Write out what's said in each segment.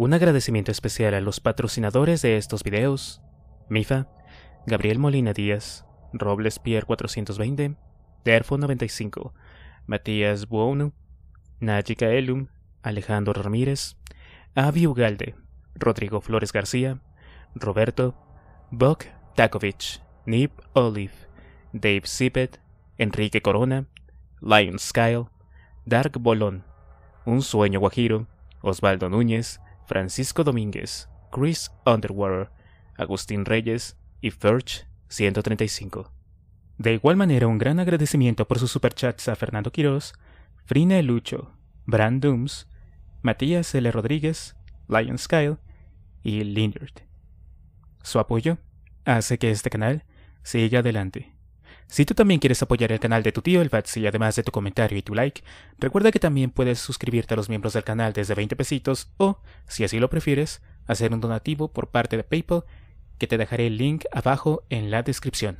Un agradecimiento especial a los patrocinadores de estos videos. MIFA, Gabriel Molina Díaz, Robles Pierre 420, Terfo 95, Matías Buono, Najika Elum, Alejandro Ramírez, Avi Ugalde, Rodrigo Flores García, Roberto, Buck Takovich, Nip Olive, Dave Sipet, Enrique Corona, Lion Skyle, Dark Bolón, Un Sueño Guajiro, Osvaldo Núñez, Francisco Domínguez, Chris Underwater, Agustín Reyes y Ferch 135. De igual manera, un gran agradecimiento por sus superchats a Fernando Quiroz, Frina Lucho, Brand Dooms, Matías L. Rodríguez, Lion Skyle y Lindert. Su apoyo hace que este canal siga adelante. Si tú también quieres apoyar el canal de tu tío, el Batsy, además de tu comentario y tu like, recuerda que también puedes suscribirte a los miembros del canal desde 20 pesitos o, si así lo prefieres, hacer un donativo por parte de PayPal, que te dejaré el link abajo en la descripción.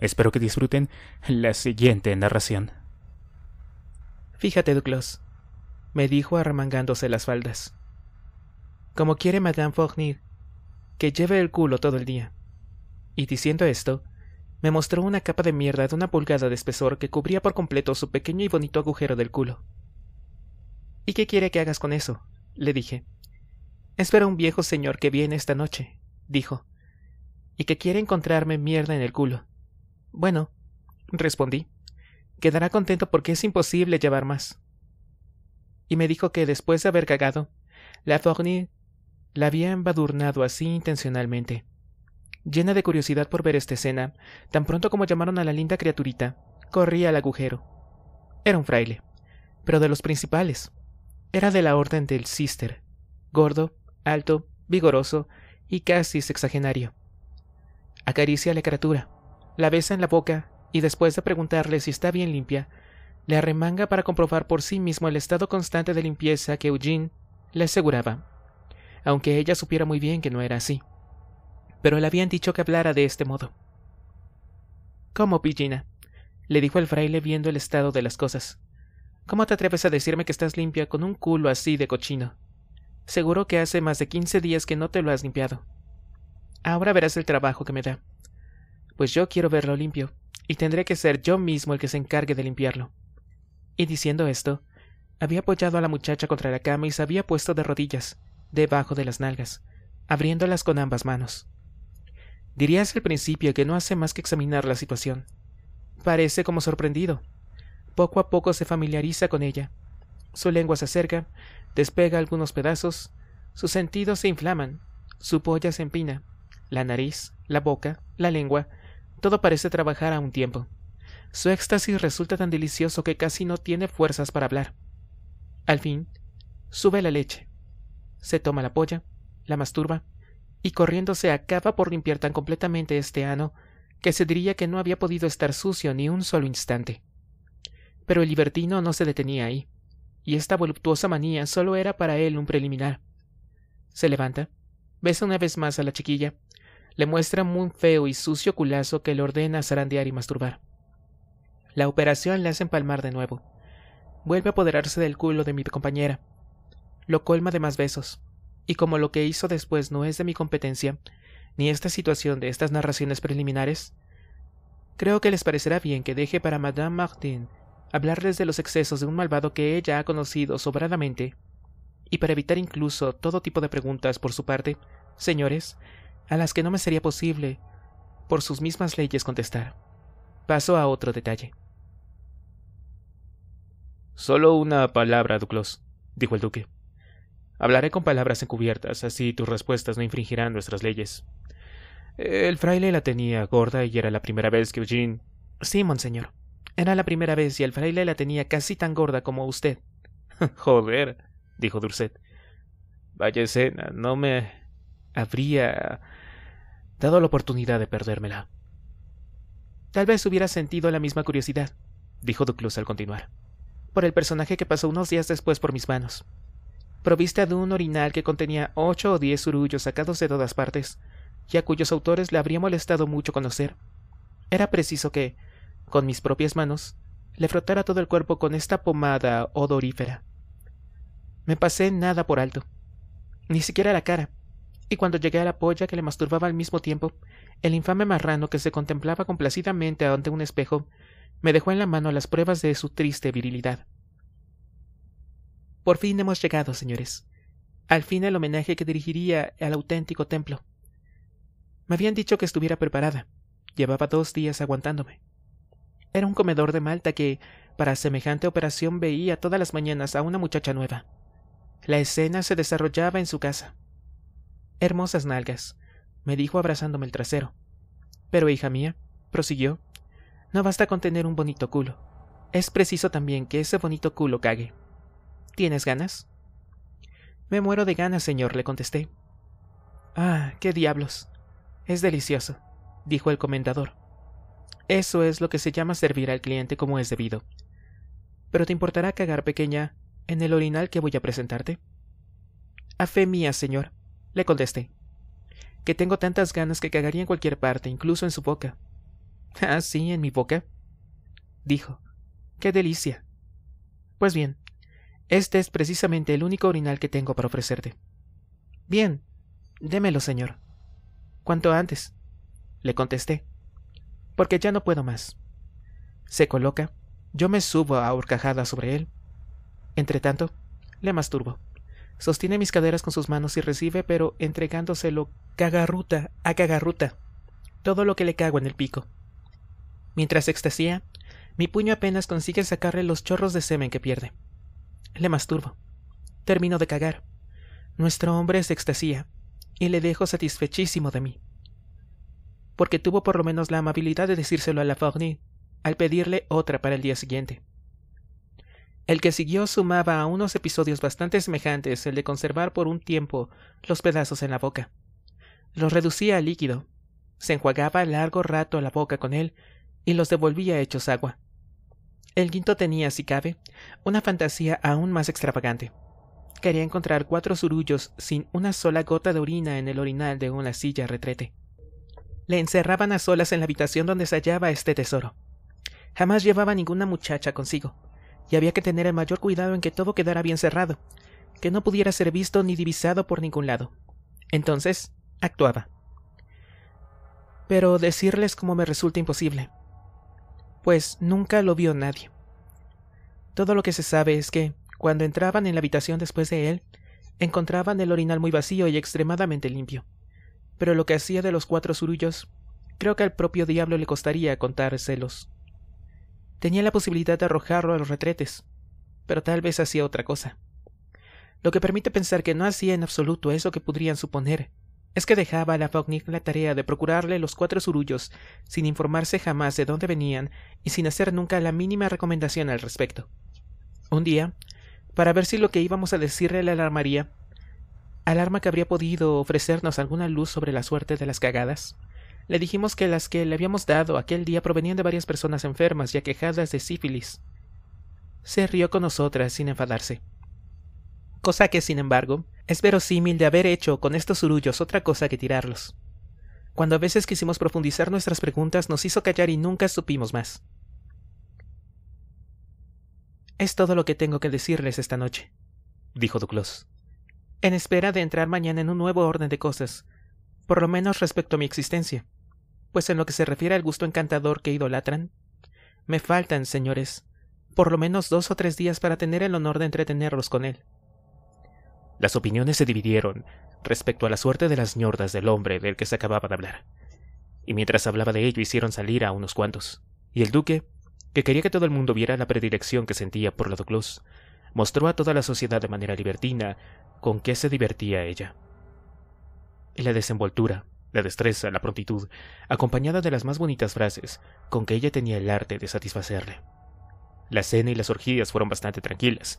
Espero que disfruten la siguiente narración. Fíjate, Duclos, me dijo arremangándose las faldas. Como quiere Madame Fournier, que lleve el culo todo el día. Y diciendo esto, me mostró una capa de mierda de una pulgada de espesor que cubría por completo su pequeño y bonito agujero del culo. ¿Y qué quiere que hagas con eso? le dije. Espera un viejo señor que viene esta noche, dijo, y que quiere encontrarme mierda en el culo. Bueno, respondí, quedará contento porque es imposible llevar más. Y me dijo que después de haber cagado, la Fournier la había embadurnado así intencionalmente. Llena de curiosidad por ver esta escena, tan pronto como llamaron a la linda criaturita, corría al agujero. Era un fraile, pero de los principales. Era de la orden del Cister, gordo, alto, vigoroso y casi sexagenario. Acaricia a la criatura, la besa en la boca y después de preguntarle si está bien limpia, le arremanga para comprobar por sí mismo el estado constante de limpieza que Eugene le aseguraba, aunque ella supiera muy bien que no era así pero le habían dicho que hablara de este modo. ¿Cómo, Pillina? le dijo el fraile viendo el estado de las cosas. ¿Cómo te atreves a decirme que estás limpia con un culo así de cochino? Seguro que hace más de quince días que no te lo has limpiado. Ahora verás el trabajo que me da. Pues yo quiero verlo limpio, y tendré que ser yo mismo el que se encargue de limpiarlo. Y diciendo esto, había apoyado a la muchacha contra la cama y se había puesto de rodillas, debajo de las nalgas, abriéndolas con ambas manos. Dirías al principio que no hace más que examinar la situación. Parece como sorprendido. Poco a poco se familiariza con ella. Su lengua se acerca, despega algunos pedazos, sus sentidos se inflaman, su polla se empina, la nariz, la boca, la lengua, todo parece trabajar a un tiempo. Su éxtasis resulta tan delicioso que casi no tiene fuerzas para hablar. Al fin, sube la leche. Se toma la polla, la masturba, y corriéndose acaba por limpiar tan completamente este ano que se diría que no había podido estar sucio ni un solo instante. Pero el libertino no se detenía ahí, y esta voluptuosa manía solo era para él un preliminar. Se levanta, besa una vez más a la chiquilla, le muestra un feo y sucio culazo que le ordena zarandear y masturbar. La operación la hace empalmar de nuevo. Vuelve a apoderarse del culo de mi compañera. Lo colma de más besos y como lo que hizo después no es de mi competencia, ni esta situación de estas narraciones preliminares, creo que les parecerá bien que deje para Madame Martin hablarles de los excesos de un malvado que ella ha conocido sobradamente, y para evitar incluso todo tipo de preguntas por su parte, señores, a las que no me sería posible, por sus mismas leyes, contestar. Paso a otro detalle. Solo una palabra, Duclos, dijo el duque. Hablaré con palabras encubiertas, así tus respuestas no infringirán nuestras leyes. El fraile la tenía gorda y era la primera vez que Eugene. Sí, monseñor. Era la primera vez y el fraile la tenía casi tan gorda como usted. Joder, dijo Durset. Vaya no me habría dado la oportunidad de perdérmela. Tal vez hubiera sentido la misma curiosidad, dijo Duclos al continuar, por el personaje que pasó unos días después por mis manos provista de un orinal que contenía ocho o diez urullos sacados de todas partes, y a cuyos autores le habría molestado mucho conocer. Era preciso que, con mis propias manos, le frotara todo el cuerpo con esta pomada odorífera. Me pasé nada por alto, ni siquiera la cara, y cuando llegué a la polla que le masturbaba al mismo tiempo, el infame marrano que se contemplaba complacidamente ante un espejo, me dejó en la mano las pruebas de su triste virilidad. Por fin hemos llegado, señores. Al fin el homenaje que dirigiría al auténtico templo. Me habían dicho que estuviera preparada. Llevaba dos días aguantándome. Era un comedor de Malta que, para semejante operación, veía todas las mañanas a una muchacha nueva. La escena se desarrollaba en su casa. Hermosas nalgas, me dijo abrazándome el trasero. Pero, hija mía, prosiguió, no basta con tener un bonito culo. Es preciso también que ese bonito culo cague. ¿Tienes ganas? Me muero de ganas, señor, le contesté. Ah, qué diablos. Es delicioso, dijo el comendador. Eso es lo que se llama servir al cliente como es debido. Pero te importará cagar, pequeña, en el orinal que voy a presentarte. A fe mía, señor, le contesté, que tengo tantas ganas que cagaría en cualquier parte, incluso en su boca. Ah, sí, en mi boca, dijo. Qué delicia. Pues bien, este es precisamente el único orinal que tengo para ofrecerte. Bien, démelo, señor. Cuanto antes, le contesté, porque ya no puedo más. Se coloca, yo me subo a horcajada sobre él. Entretanto, le masturbo. Sostiene mis caderas con sus manos y recibe, pero entregándoselo cagarruta a cagarruta, todo lo que le cago en el pico. Mientras extasía, mi puño apenas consigue sacarle los chorros de semen que pierde. Le masturbo. Termino de cagar. Nuestro hombre se extasía, y le dejo satisfechísimo de mí. Porque tuvo por lo menos la amabilidad de decírselo a la Forney, al pedirle otra para el día siguiente. El que siguió sumaba a unos episodios bastante semejantes el de conservar por un tiempo los pedazos en la boca. Los reducía a líquido, se enjuagaba largo rato la boca con él y los devolvía hechos agua. El quinto tenía, si cabe, una fantasía aún más extravagante. Quería encontrar cuatro zurullos sin una sola gota de orina en el orinal de una silla retrete. Le encerraban a solas en la habitación donde se hallaba este tesoro. Jamás llevaba ninguna muchacha consigo, y había que tener el mayor cuidado en que todo quedara bien cerrado, que no pudiera ser visto ni divisado por ningún lado. Entonces, actuaba. Pero decirles cómo me resulta imposible pues nunca lo vio nadie. Todo lo que se sabe es que, cuando entraban en la habitación después de él, encontraban el orinal muy vacío y extremadamente limpio. Pero lo que hacía de los cuatro surullos, creo que al propio diablo le costaría contar celos. Tenía la posibilidad de arrojarlo a los retretes, pero tal vez hacía otra cosa. Lo que permite pensar que no hacía en absoluto eso que podrían suponer, es que dejaba a la Fognik la tarea de procurarle los cuatro surullos, sin informarse jamás de dónde venían y sin hacer nunca la mínima recomendación al respecto. Un día, para ver si lo que íbamos a decirle le alarmaría, alarma que habría podido ofrecernos alguna luz sobre la suerte de las cagadas, le dijimos que las que le habíamos dado aquel día provenían de varias personas enfermas y aquejadas de sífilis. Se rió con nosotras sin enfadarse. Cosa que, sin embargo, es verosímil de haber hecho con estos urullos otra cosa que tirarlos. Cuando a veces quisimos profundizar nuestras preguntas nos hizo callar y nunca supimos más. Es todo lo que tengo que decirles esta noche, dijo Duclos. En espera de entrar mañana en un nuevo orden de cosas, por lo menos respecto a mi existencia, pues en lo que se refiere al gusto encantador que idolatran, me faltan, señores, por lo menos dos o tres días para tener el honor de entretenerlos con él. Las opiniones se dividieron respecto a la suerte de las ñordas del hombre del que se acababa de hablar. Y mientras hablaba de ello hicieron salir a unos cuantos. Y el duque, que quería que todo el mundo viera la predilección que sentía por la duquesa mostró a toda la sociedad de manera libertina con qué se divertía ella. la desenvoltura, la destreza, la prontitud, acompañada de las más bonitas frases con que ella tenía el arte de satisfacerle. La cena y las orgías fueron bastante tranquilas,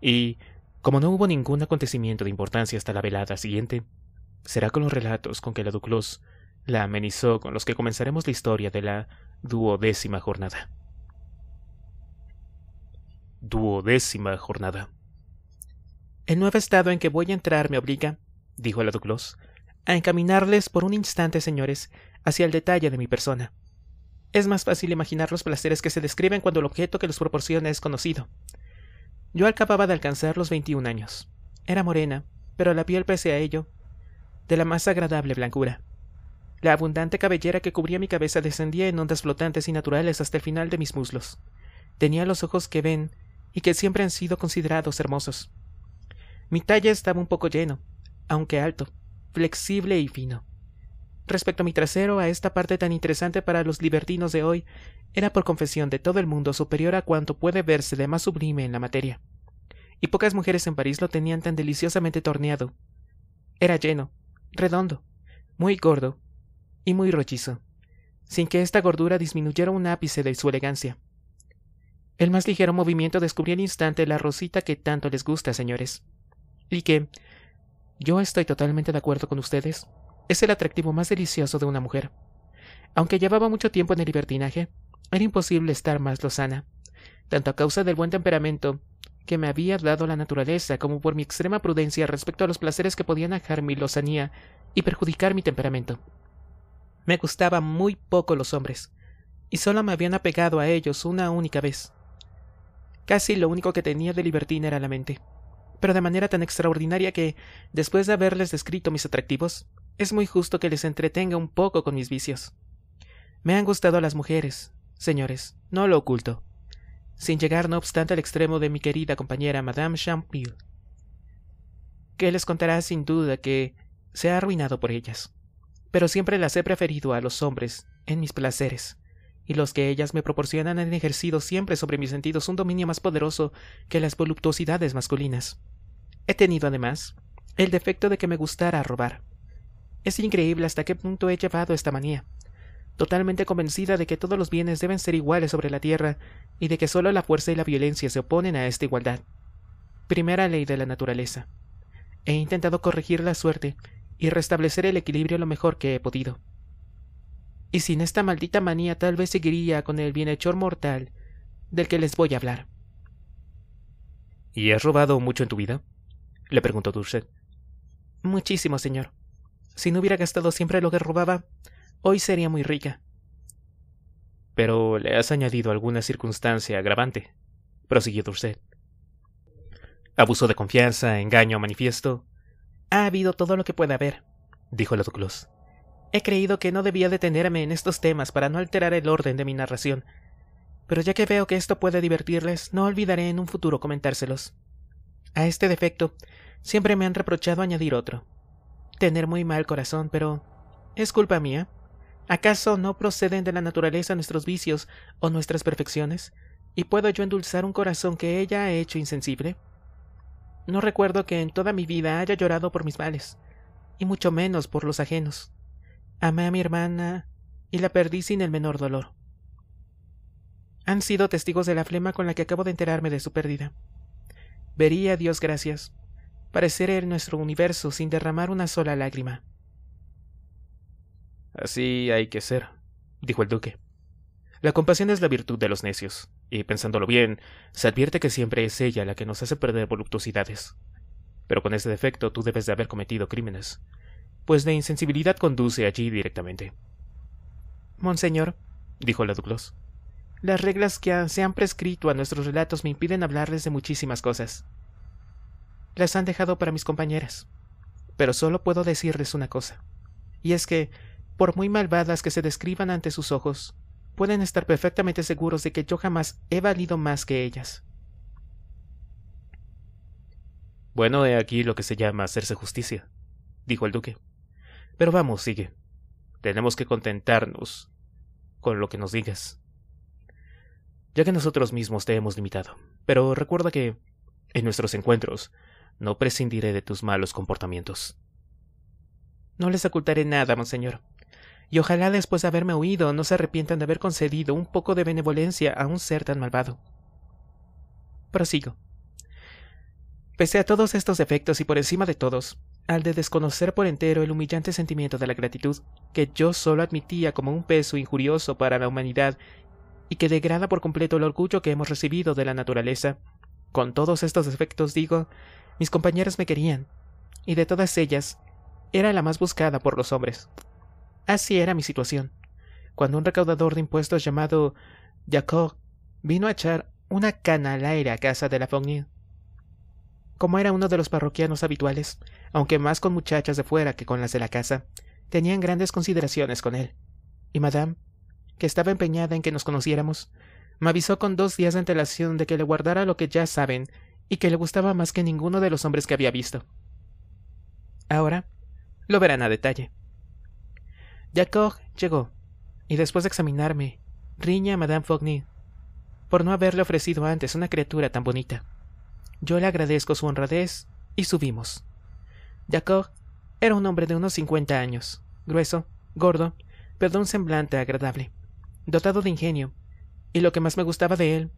y como no hubo ningún acontecimiento de importancia hasta la velada siguiente, será con los relatos con que la Duclos la amenizó con los que comenzaremos la historia de la duodécima jornada. Duodécima jornada. El nuevo estado en que voy a entrar me obliga, dijo la Duclos, a encaminarles por un instante, señores, hacia el detalle de mi persona. Es más fácil imaginar los placeres que se describen cuando el objeto que los proporciona es conocido. Yo acababa de alcanzar los 21 años. Era morena, pero la piel pese a ello, de la más agradable blancura. La abundante cabellera que cubría mi cabeza descendía en ondas flotantes y naturales hasta el final de mis muslos. Tenía los ojos que ven y que siempre han sido considerados hermosos. Mi talla estaba un poco lleno, aunque alto, flexible y fino. Respecto a mi trasero, a esta parte tan interesante para los libertinos de hoy, era por confesión de todo el mundo superior a cuanto puede verse de más sublime en la materia. Y pocas mujeres en París lo tenían tan deliciosamente torneado. Era lleno, redondo, muy gordo y muy rochizo, sin que esta gordura disminuyera un ápice de su elegancia. El más ligero movimiento descubría al instante la rosita que tanto les gusta, señores. Y que... Yo estoy totalmente de acuerdo con ustedes es el atractivo más delicioso de una mujer. Aunque llevaba mucho tiempo en el libertinaje, era imposible estar más lozana, tanto a causa del buen temperamento que me había dado la naturaleza como por mi extrema prudencia respecto a los placeres que podían ajar mi lozanía y perjudicar mi temperamento. Me gustaban muy poco los hombres, y solo me habían apegado a ellos una única vez. Casi lo único que tenía de libertina era la mente, pero de manera tan extraordinaria que, después de haberles descrito mis atractivos, es muy justo que les entretenga un poco con mis vicios. Me han gustado las mujeres, señores, no lo oculto, sin llegar no obstante al extremo de mi querida compañera Madame Champville. que les contará sin duda que se ha arruinado por ellas. Pero siempre las he preferido a los hombres en mis placeres, y los que ellas me proporcionan han ejercido siempre sobre mis sentidos un dominio más poderoso que las voluptuosidades masculinas. He tenido además el defecto de que me gustara robar. Es increíble hasta qué punto he llevado esta manía. Totalmente convencida de que todos los bienes deben ser iguales sobre la tierra y de que solo la fuerza y la violencia se oponen a esta igualdad. Primera ley de la naturaleza. He intentado corregir la suerte y restablecer el equilibrio lo mejor que he podido. Y sin esta maldita manía tal vez seguiría con el bienhechor mortal del que les voy a hablar. ¿Y has robado mucho en tu vida? le preguntó Dulce. Muchísimo, señor. Si no hubiera gastado siempre lo que robaba, hoy sería muy rica. Pero le has añadido alguna circunstancia agravante, prosiguió Durset. Abuso de confianza, engaño manifiesto. Ha habido todo lo que puede haber, dijo Duclos. He creído que no debía detenerme en estos temas para no alterar el orden de mi narración, pero ya que veo que esto puede divertirles, no olvidaré en un futuro comentárselos. A este defecto, siempre me han reprochado añadir otro tener muy mal corazón, pero ¿es culpa mía? ¿Acaso no proceden de la naturaleza nuestros vicios o nuestras perfecciones? ¿Y puedo yo endulzar un corazón que ella ha hecho insensible? No recuerdo que en toda mi vida haya llorado por mis males, y mucho menos por los ajenos. Amé a mi hermana y la perdí sin el menor dolor. Han sido testigos de la flema con la que acabo de enterarme de su pérdida. Vería, Dios gracias, parecer en nuestro universo sin derramar una sola lágrima. Así hay que ser, dijo el duque. La compasión es la virtud de los necios, y pensándolo bien, se advierte que siempre es ella la que nos hace perder voluptuosidades. Pero con ese defecto tú debes de haber cometido crímenes, pues la insensibilidad conduce allí directamente. Monseñor, dijo la Duclos, las reglas que se han prescrito a nuestros relatos me impiden hablarles de muchísimas cosas las han dejado para mis compañeras. Pero solo puedo decirles una cosa, y es que, por muy malvadas que se describan ante sus ojos, pueden estar perfectamente seguros de que yo jamás he valido más que ellas. Bueno, he aquí lo que se llama hacerse justicia, dijo el duque. Pero vamos, sigue. Tenemos que contentarnos con lo que nos digas. Ya que nosotros mismos te hemos limitado. Pero recuerda que, en nuestros encuentros, no prescindiré de tus malos comportamientos. No les ocultaré nada, monseñor. Y ojalá después de haberme huido no se arrepientan de haber concedido un poco de benevolencia a un ser tan malvado. Prosigo. Pese a todos estos defectos y por encima de todos, al de desconocer por entero el humillante sentimiento de la gratitud, que yo solo admitía como un peso injurioso para la humanidad y que degrada por completo el orgullo que hemos recibido de la naturaleza, con todos estos defectos digo mis compañeras me querían, y de todas ellas, era la más buscada por los hombres. Así era mi situación. Cuando un recaudador de impuestos llamado Jacob vino a echar una cana al aire a casa de la Fognil. Como era uno de los parroquianos habituales, aunque más con muchachas de fuera que con las de la casa, tenían grandes consideraciones con él. Y Madame, que estaba empeñada en que nos conociéramos, me avisó con dos días de antelación de que le guardara lo que ya saben y que le gustaba más que ninguno de los hombres que había visto. Ahora lo verán a detalle. Jacob llegó, y después de examinarme, riñe a Madame Fogny por no haberle ofrecido antes una criatura tan bonita. Yo le agradezco su honradez y subimos. Jacob era un hombre de unos cincuenta años, grueso, gordo, pero de un semblante agradable, dotado de ingenio, y lo que más me gustaba de él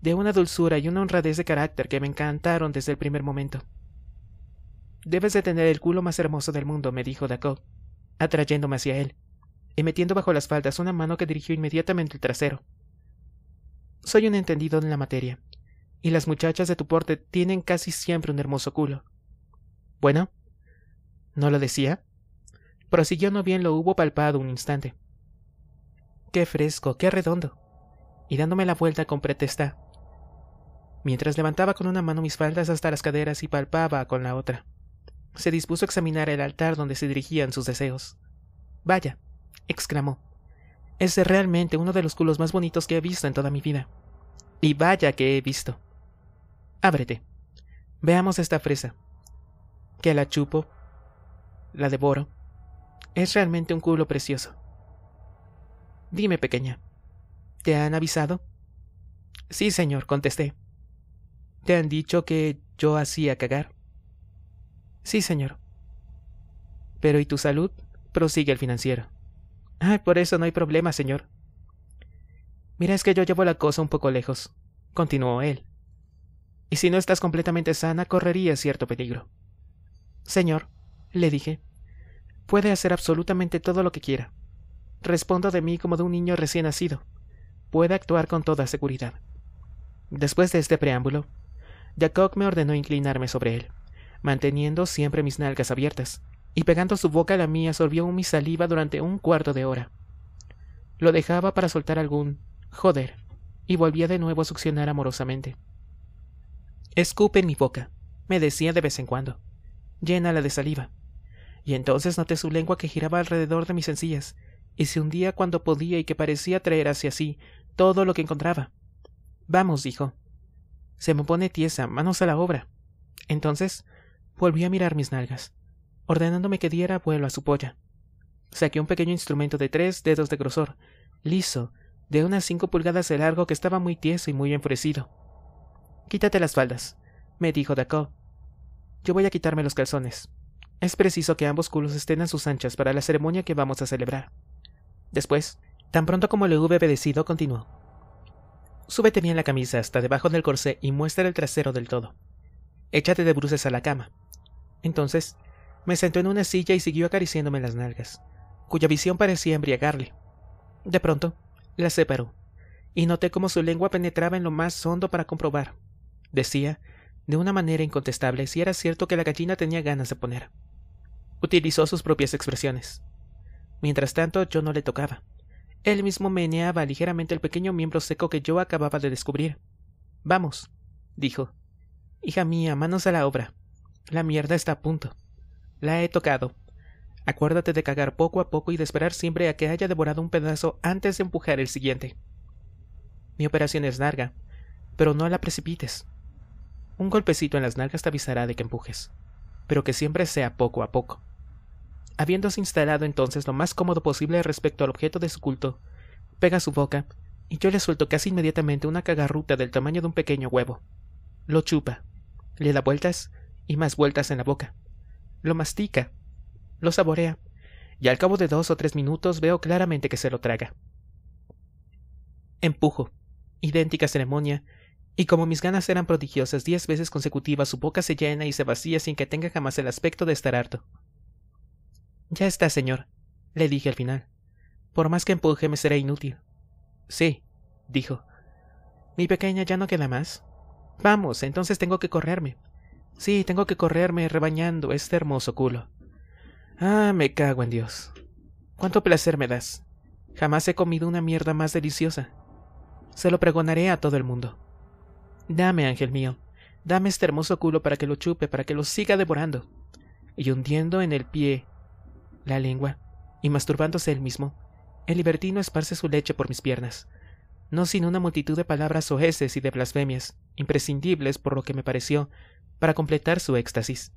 de una dulzura y una honradez de carácter que me encantaron desde el primer momento. Debes de tener el culo más hermoso del mundo, me dijo Dacob, atrayéndome hacia él, y metiendo bajo las faldas una mano que dirigió inmediatamente el trasero. Soy un entendido en la materia, y las muchachas de tu porte tienen casi siempre un hermoso culo. Bueno, ¿no lo decía? Prosiguió no bien lo hubo palpado un instante. Qué fresco, qué redondo. Y dándome la vuelta con pretesta mientras levantaba con una mano mis faldas hasta las caderas y palpaba con la otra. Se dispuso a examinar el altar donde se dirigían sus deseos. Vaya, exclamó. Es realmente uno de los culos más bonitos que he visto en toda mi vida. Y vaya que he visto. Ábrete. Veamos esta fresa. Que la chupo. La devoro. Es realmente un culo precioso. Dime, pequeña. ¿Te han avisado? Sí, señor, contesté. ¿Te han dicho que yo hacía cagar? Sí, señor. Pero ¿y tu salud? Prosigue el financiero. Ah, por eso no hay problema, señor. Mira, es que yo llevo la cosa un poco lejos, continuó él. Y si no estás completamente sana, correría cierto peligro. Señor, le dije, puede hacer absolutamente todo lo que quiera. Respondo de mí como de un niño recién nacido. Puede actuar con toda seguridad. Después de este preámbulo, Jacob me ordenó inclinarme sobre él, manteniendo siempre mis nalgas abiertas, y pegando su boca a la mía sorbió mi saliva durante un cuarto de hora. Lo dejaba para soltar algún joder, y volvía de nuevo a succionar amorosamente. Escupe en mi boca, me decía de vez en cuando. Llénala de saliva. Y entonces noté su lengua que giraba alrededor de mis encías, y se hundía cuando podía y que parecía traer hacia sí todo lo que encontraba. Vamos, dijo, se me pone tiesa, manos a la obra. Entonces, volví a mirar mis nalgas, ordenándome que diera vuelo a su polla. Saqué un pequeño instrumento de tres dedos de grosor, liso, de unas cinco pulgadas de largo que estaba muy tieso y muy enfurecido. Quítate las faldas, me dijo Dako. Yo voy a quitarme los calzones. Es preciso que ambos culos estén a sus anchas para la ceremonia que vamos a celebrar. Después, tan pronto como le hube obedecido, continuó. Súbete bien la camisa hasta debajo del corsé y muestra el trasero del todo. Échate de bruces a la cama. Entonces, me sentó en una silla y siguió acariciándome las nalgas, cuya visión parecía embriagarle. De pronto, la separó, y noté cómo su lengua penetraba en lo más hondo para comprobar. Decía, de una manera incontestable, si era cierto que la gallina tenía ganas de poner. Utilizó sus propias expresiones. Mientras tanto, yo no le tocaba. Él mismo meneaba ligeramente el pequeño miembro seco que yo acababa de descubrir. Vamos, dijo. Hija mía, manos a la obra. La mierda está a punto. La he tocado. Acuérdate de cagar poco a poco y de esperar siempre a que haya devorado un pedazo antes de empujar el siguiente. Mi operación es larga, pero no la precipites. Un golpecito en las nalgas te avisará de que empujes, pero que siempre sea poco a poco. Habiéndose instalado entonces lo más cómodo posible respecto al objeto de su culto, pega su boca, y yo le suelto casi inmediatamente una cagarruta del tamaño de un pequeño huevo. Lo chupa, le da vueltas y más vueltas en la boca. Lo mastica, lo saborea, y al cabo de dos o tres minutos veo claramente que se lo traga. Empujo, idéntica ceremonia, y como mis ganas eran prodigiosas diez veces consecutivas, su boca se llena y se vacía sin que tenga jamás el aspecto de estar harto. Ya está, señor, le dije al final. Por más que empuje me será inútil. Sí, dijo. Mi pequeña ya no queda más. Vamos, entonces tengo que correrme. Sí, tengo que correrme rebañando este hermoso culo. Ah, me cago en Dios. Cuánto placer me das. Jamás he comido una mierda más deliciosa. Se lo pregonaré a todo el mundo. Dame, ángel mío, dame este hermoso culo para que lo chupe, para que lo siga devorando. Y hundiendo en el pie la lengua, y masturbándose él mismo, el libertino esparce su leche por mis piernas, no sin una multitud de palabras soeces y de blasfemias, imprescindibles por lo que me pareció, para completar su éxtasis.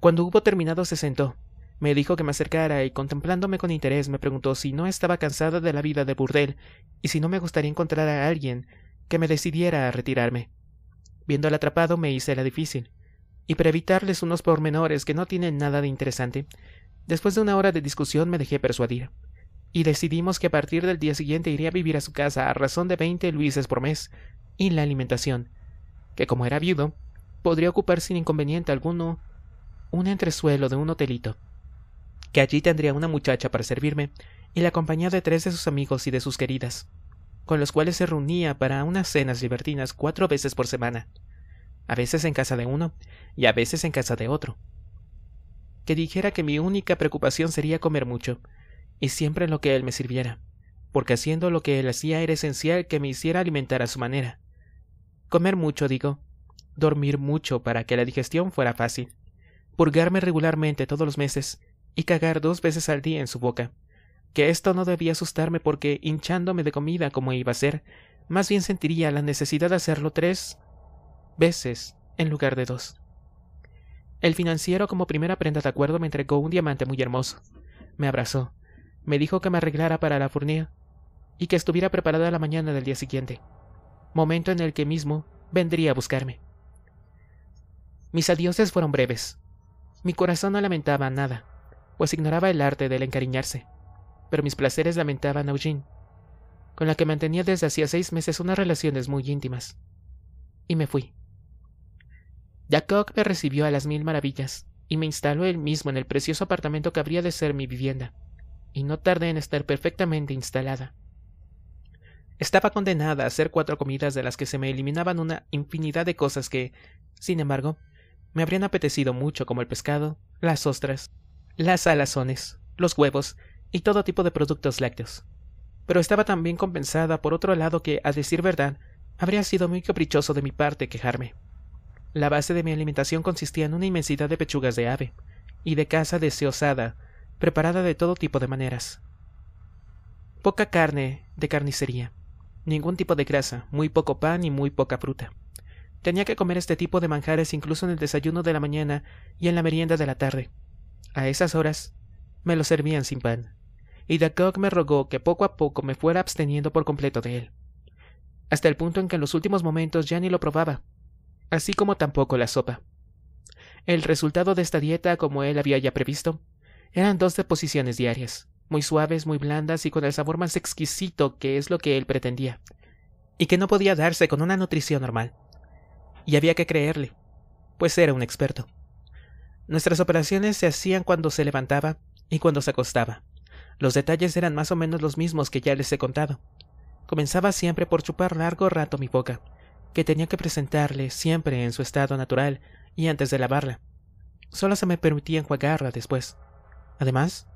Cuando hubo terminado se sentó, me dijo que me acercara y contemplándome con interés me preguntó si no estaba cansada de la vida de burdel y si no me gustaría encontrar a alguien que me decidiera a retirarme. Viendo atrapado me hice la difícil, y para evitarles unos pormenores que no tienen nada de interesante, Después de una hora de discusión me dejé persuadir, y decidimos que a partir del día siguiente iría a vivir a su casa a razón de veinte luises por mes, y la alimentación, que como era viudo, podría ocupar sin inconveniente alguno un entresuelo de un hotelito, que allí tendría una muchacha para servirme, y la compañía de tres de sus amigos y de sus queridas, con los cuales se reunía para unas cenas libertinas cuatro veces por semana, a veces en casa de uno y a veces en casa de otro que dijera que mi única preocupación sería comer mucho, y siempre lo que él me sirviera, porque haciendo lo que él hacía era esencial que me hiciera alimentar a su manera. Comer mucho, digo, dormir mucho para que la digestión fuera fácil, purgarme regularmente todos los meses, y cagar dos veces al día en su boca. Que esto no debía asustarme porque, hinchándome de comida como iba a ser, más bien sentiría la necesidad de hacerlo tres veces en lugar de dos. El financiero como primera prenda de acuerdo me entregó un diamante muy hermoso. Me abrazó. Me dijo que me arreglara para la furnía y que estuviera preparada la mañana del día siguiente, momento en el que mismo vendría a buscarme. Mis adioses fueron breves. Mi corazón no lamentaba nada, pues ignoraba el arte del encariñarse, pero mis placeres lamentaban a Eugene, con la que mantenía desde hacía seis meses unas relaciones muy íntimas. Y me fui. Jacob me recibió a las mil maravillas y me instaló él mismo en el precioso apartamento que habría de ser mi vivienda, y no tardé en estar perfectamente instalada. Estaba condenada a hacer cuatro comidas de las que se me eliminaban una infinidad de cosas que, sin embargo, me habrían apetecido mucho como el pescado, las ostras, las alazones, los huevos y todo tipo de productos lácteos. Pero estaba también compensada por otro lado que, a decir verdad, habría sido muy caprichoso de mi parte quejarme. La base de mi alimentación consistía en una inmensidad de pechugas de ave y de caza deseosada, preparada de todo tipo de maneras. Poca carne de carnicería, ningún tipo de grasa, muy poco pan y muy poca fruta. Tenía que comer este tipo de manjares incluso en el desayuno de la mañana y en la merienda de la tarde. A esas horas me lo servían sin pan, y Dacock me rogó que poco a poco me fuera absteniendo por completo de él, hasta el punto en que en los últimos momentos ya ni lo probaba, así como tampoco la sopa. El resultado de esta dieta, como él había ya previsto, eran dos deposiciones diarias, muy suaves, muy blandas y con el sabor más exquisito que es lo que él pretendía, y que no podía darse con una nutrición normal. Y había que creerle, pues era un experto. Nuestras operaciones se hacían cuando se levantaba y cuando se acostaba. Los detalles eran más o menos los mismos que ya les he contado. Comenzaba siempre por chupar largo rato mi boca, que tenía que presentarle siempre en su estado natural y antes de lavarla. Solo se me permitía enjuagarla después. Además,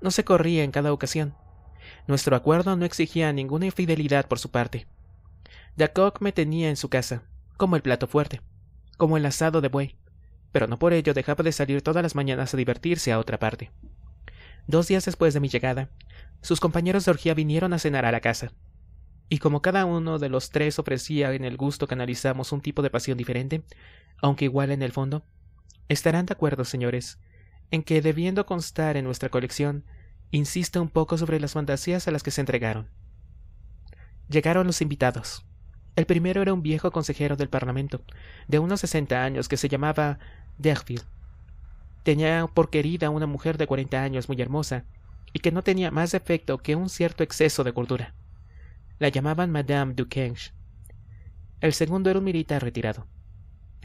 no se corría en cada ocasión. Nuestro acuerdo no exigía ninguna infidelidad por su parte. Dacock me tenía en su casa, como el plato fuerte, como el asado de buey, pero no por ello dejaba de salir todas las mañanas a divertirse a otra parte. Dos días después de mi llegada, sus compañeros de orgía vinieron a cenar a la casa, y como cada uno de los tres ofrecía en el gusto que analizamos un tipo de pasión diferente, aunque igual en el fondo, estarán de acuerdo, señores, en que debiendo constar en nuestra colección, insisto un poco sobre las fantasías a las que se entregaron. Llegaron los invitados. El primero era un viejo consejero del Parlamento, de unos sesenta años, que se llamaba Derville. Tenía por querida una mujer de cuarenta años muy hermosa, y que no tenía más defecto que un cierto exceso de cultura. La llamaban Madame Duquesne. El segundo era un militar retirado,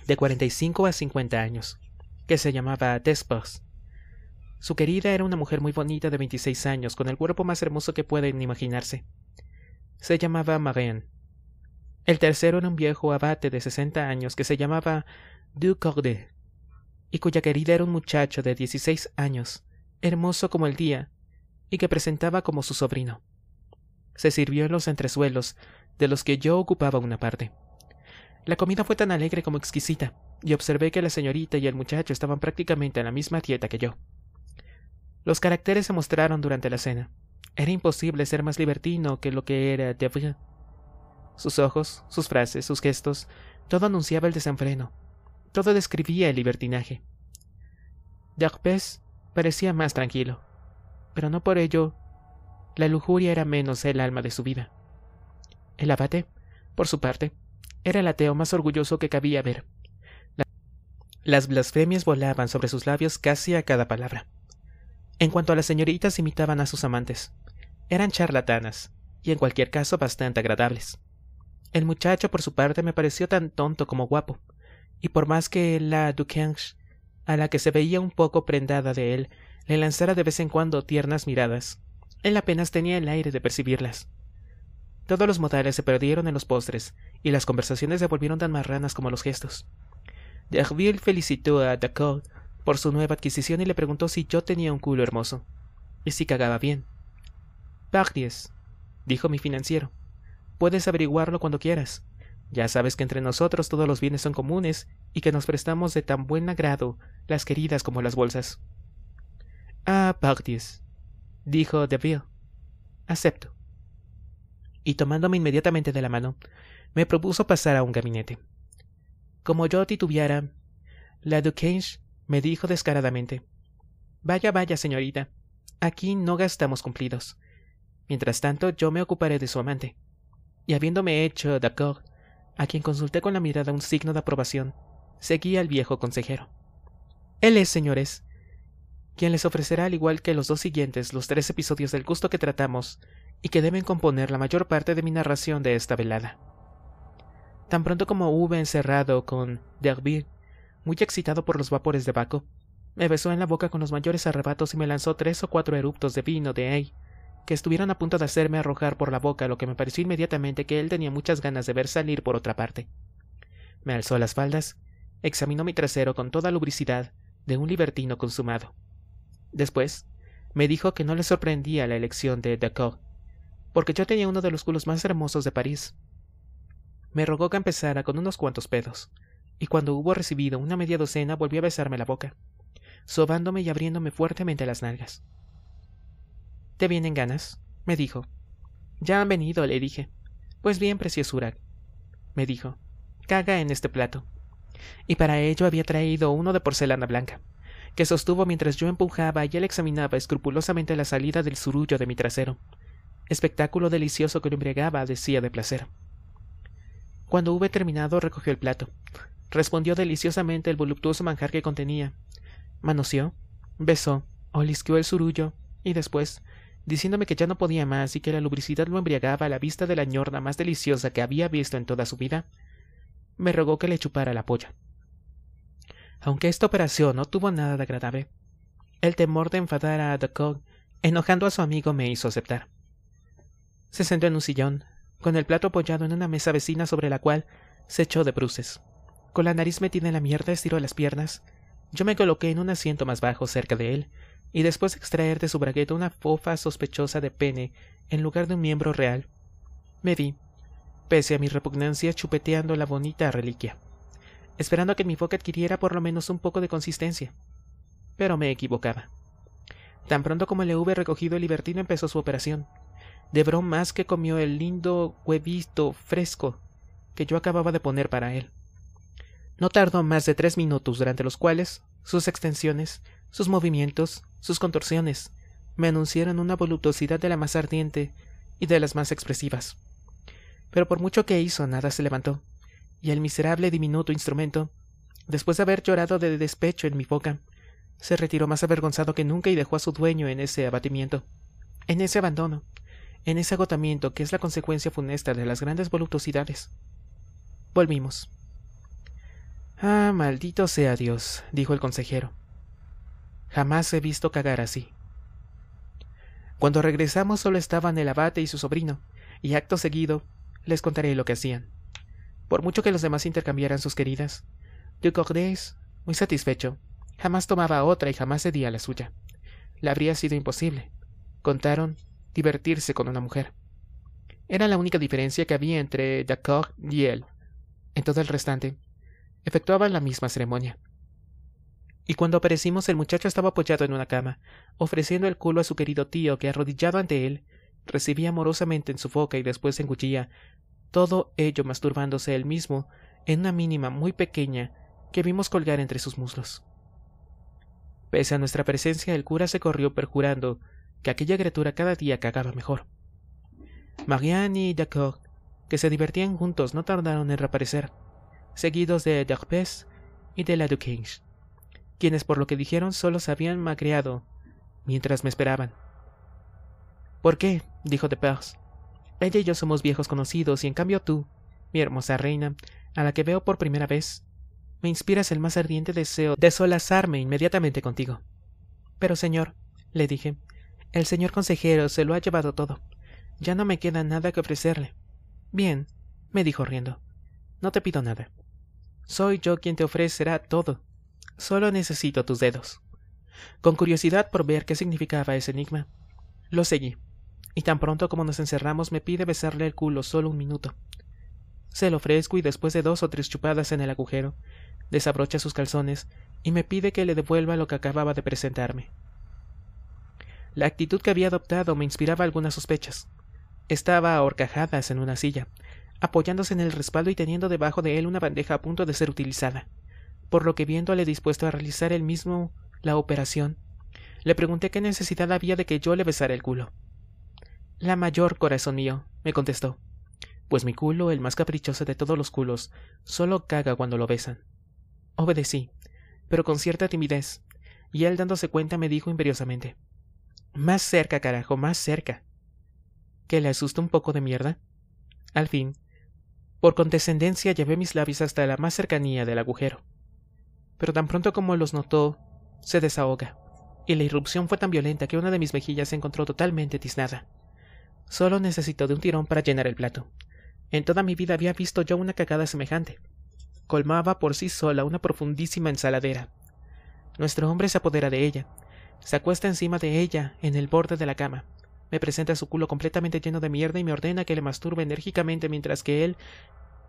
de 45 a 50 años, que se llamaba Despas. Su querida era una mujer muy bonita de 26 años, con el cuerpo más hermoso que pueden imaginarse. Se llamaba Marianne. El tercero era un viejo abate de 60 años que se llamaba Cordé, y cuya querida era un muchacho de 16 años, hermoso como el día, y que presentaba como su sobrino se sirvió en los entresuelos, de los que yo ocupaba una parte. La comida fue tan alegre como exquisita, y observé que la señorita y el muchacho estaban prácticamente en la misma dieta que yo. Los caracteres se mostraron durante la cena. Era imposible ser más libertino que lo que era Devreux. Sus ojos, sus frases, sus gestos, todo anunciaba el desenfreno. Todo describía el libertinaje. Jacques parecía más tranquilo, pero no por ello la lujuria era menos el alma de su vida. El abate, por su parte, era el ateo más orgulloso que cabía ver. Las blasfemias volaban sobre sus labios casi a cada palabra. En cuanto a las señoritas imitaban a sus amantes, eran charlatanas, y en cualquier caso bastante agradables. El muchacho, por su parte, me pareció tan tonto como guapo, y por más que la Duquesne, a la que se veía un poco prendada de él, le lanzara de vez en cuando tiernas miradas, él apenas tenía el aire de percibirlas. Todos los modales se perdieron en los postres, y las conversaciones se volvieron tan marranas como los gestos. Derville felicitó a Dacot por su nueva adquisición y le preguntó si yo tenía un culo hermoso, y si cagaba bien. Pardies, dijo mi financiero, puedes averiguarlo cuando quieras. Ya sabes que entre nosotros todos los bienes son comunes y que nos prestamos de tan buen agrado las queridas como las bolsas. Ah, Pardies, dijo Deville. Acepto. Y tomándome inmediatamente de la mano, me propuso pasar a un gabinete. Como yo titubeara, la Duquesne me dijo descaradamente: Vaya, vaya, señorita, aquí no gastamos cumplidos. Mientras tanto, yo me ocuparé de su amante. Y habiéndome hecho d'accord, a quien consulté con la mirada un signo de aprobación, seguí al viejo consejero. Él es, señores, quien les ofrecerá al igual que los dos siguientes los tres episodios del gusto que tratamos y que deben componer la mayor parte de mi narración de esta velada. Tan pronto como hube encerrado con Derby, muy excitado por los vapores de Baco, me besó en la boca con los mayores arrebatos y me lanzó tres o cuatro eruptos de vino de Ey, que estuvieron a punto de hacerme arrojar por la boca lo que me pareció inmediatamente que él tenía muchas ganas de ver salir por otra parte. Me alzó las faldas, examinó mi trasero con toda lubricidad de un libertino consumado. Después, me dijo que no le sorprendía la elección de D'accord, porque yo tenía uno de los culos más hermosos de París. Me rogó que empezara con unos cuantos pedos, y cuando hubo recibido una media docena volvió a besarme la boca, sobándome y abriéndome fuertemente las nalgas. ¿Te vienen ganas? me dijo. Ya han venido, le dije. Pues bien, preciosura, me dijo, caga en este plato. Y para ello había traído uno de porcelana blanca que sostuvo mientras yo empujaba y él examinaba escrupulosamente la salida del surullo de mi trasero. Espectáculo delicioso que lo embriagaba, decía de placer. Cuando hube terminado, recogió el plato. Respondió deliciosamente el voluptuoso manjar que contenía. Manoseó, besó, olisqueó el surullo, y después, diciéndome que ya no podía más y que la lubricidad lo embriagaba a la vista de la ñorna más deliciosa que había visto en toda su vida, me rogó que le chupara la polla. Aunque esta operación no tuvo nada de agradable, el temor de enfadar a Dacog enojando a su amigo me hizo aceptar. Se sentó en un sillón, con el plato apoyado en una mesa vecina sobre la cual se echó de bruces. Con la nariz metida en la mierda estiró las piernas. Yo me coloqué en un asiento más bajo cerca de él, y después de extraer de su bragueta una fofa sospechosa de pene en lugar de un miembro real, me vi, pese a mi repugnancia, chupeteando la bonita reliquia esperando a que mi boca adquiriera por lo menos un poco de consistencia. Pero me equivocaba. Tan pronto como le hube recogido el libertino empezó su operación. Debró más que comió el lindo huevito fresco que yo acababa de poner para él. No tardó más de tres minutos durante los cuales sus extensiones, sus movimientos, sus contorsiones me anunciaron una voluptuosidad de la más ardiente y de las más expresivas. Pero por mucho que hizo, nada se levantó y el miserable diminuto instrumento, después de haber llorado de despecho en mi boca, se retiró más avergonzado que nunca y dejó a su dueño en ese abatimiento, en ese abandono, en ese agotamiento que es la consecuencia funesta de las grandes voluptuosidades. Volvimos. Ah, maldito sea Dios, dijo el consejero. Jamás he visto cagar así. Cuando regresamos solo estaban el abate y su sobrino, y acto seguido les contaré lo que hacían por mucho que los demás intercambiaran sus queridas. Ducordes, muy satisfecho, jamás tomaba otra y jamás cedía la suya. La habría sido imposible. Contaron divertirse con una mujer. Era la única diferencia que había entre D'accord y él. En todo el restante, efectuaban la misma ceremonia. Y cuando aparecimos, el muchacho estaba apoyado en una cama, ofreciendo el culo a su querido tío, que arrodillado ante él, recibía amorosamente en su boca y después engullía todo ello masturbándose él mismo en una mínima muy pequeña que vimos colgar entre sus muslos. Pese a nuestra presencia, el cura se corrió perjurando que aquella criatura cada día cagaba mejor. Marianne y Jacob, que se divertían juntos, no tardaron en reaparecer, seguidos de D'Arpès y de la Duquinge, quienes por lo que dijeron solo se habían magreado mientras me esperaban. ¿Por qué? dijo de ella y yo somos viejos conocidos y en cambio tú, mi hermosa reina, a la que veo por primera vez, me inspiras el más ardiente deseo de solazarme inmediatamente contigo. Pero señor, le dije, el señor consejero se lo ha llevado todo. Ya no me queda nada que ofrecerle. Bien, me dijo riendo. No te pido nada. Soy yo quien te ofrecerá todo. Solo necesito tus dedos. Con curiosidad por ver qué significaba ese enigma, lo seguí y tan pronto como nos encerramos me pide besarle el culo solo un minuto. Se lo ofrezco y después de dos o tres chupadas en el agujero, desabrocha sus calzones y me pide que le devuelva lo que acababa de presentarme. La actitud que había adoptado me inspiraba algunas sospechas. Estaba ahorcajadas horcajadas en una silla, apoyándose en el respaldo y teniendo debajo de él una bandeja a punto de ser utilizada, por lo que viéndole dispuesto a realizar él mismo la operación, le pregunté qué necesidad había de que yo le besara el culo. La mayor, corazón mío, me contestó. Pues mi culo, el más caprichoso de todos los culos, solo caga cuando lo besan. Obedecí, pero con cierta timidez, y él dándose cuenta me dijo imperiosamente Más cerca, carajo, más cerca. ¿Que le asusta un poco de mierda? Al fin, por condescendencia llevé mis labios hasta la más cercanía del agujero. Pero tan pronto como los notó, se desahoga, y la irrupción fue tan violenta que una de mis mejillas se encontró totalmente tiznada. Solo necesitó de un tirón para llenar el plato. En toda mi vida había visto yo una cagada semejante. Colmaba por sí sola una profundísima ensaladera. Nuestro hombre se apodera de ella, se acuesta encima de ella, en el borde de la cama, me presenta su culo completamente lleno de mierda y me ordena que le masturbe enérgicamente mientras que él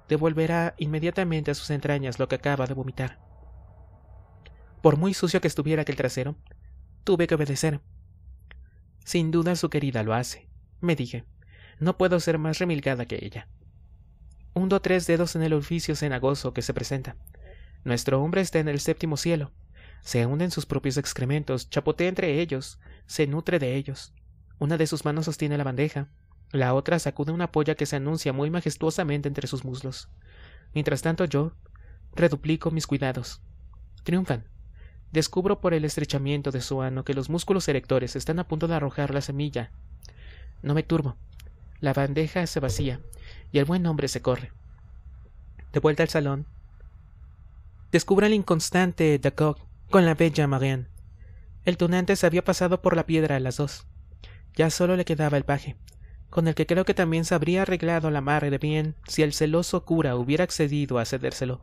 devolverá inmediatamente a sus entrañas lo que acaba de vomitar. Por muy sucio que estuviera aquel trasero, tuve que obedecer. Sin duda su querida lo hace me dije. No puedo ser más remilgada que ella. Hundo tres dedos en el oficio cenagoso que se presenta. Nuestro hombre está en el séptimo cielo. Se hunde en sus propios excrementos, chapotea entre ellos, se nutre de ellos. Una de sus manos sostiene la bandeja, la otra sacude una polla que se anuncia muy majestuosamente entre sus muslos. Mientras tanto yo reduplico mis cuidados. Triunfan. Descubro por el estrechamiento de su ano que los músculos erectores están a punto de arrojar la semilla no me turbo. La bandeja se vacía y el buen hombre se corre. De vuelta al salón, descubra el inconstante Dacoc con la bella Marianne. El tunante se había pasado por la piedra a las dos. Ya solo le quedaba el paje, con el que creo que también se habría arreglado la madre de bien si el celoso cura hubiera accedido a cedérselo.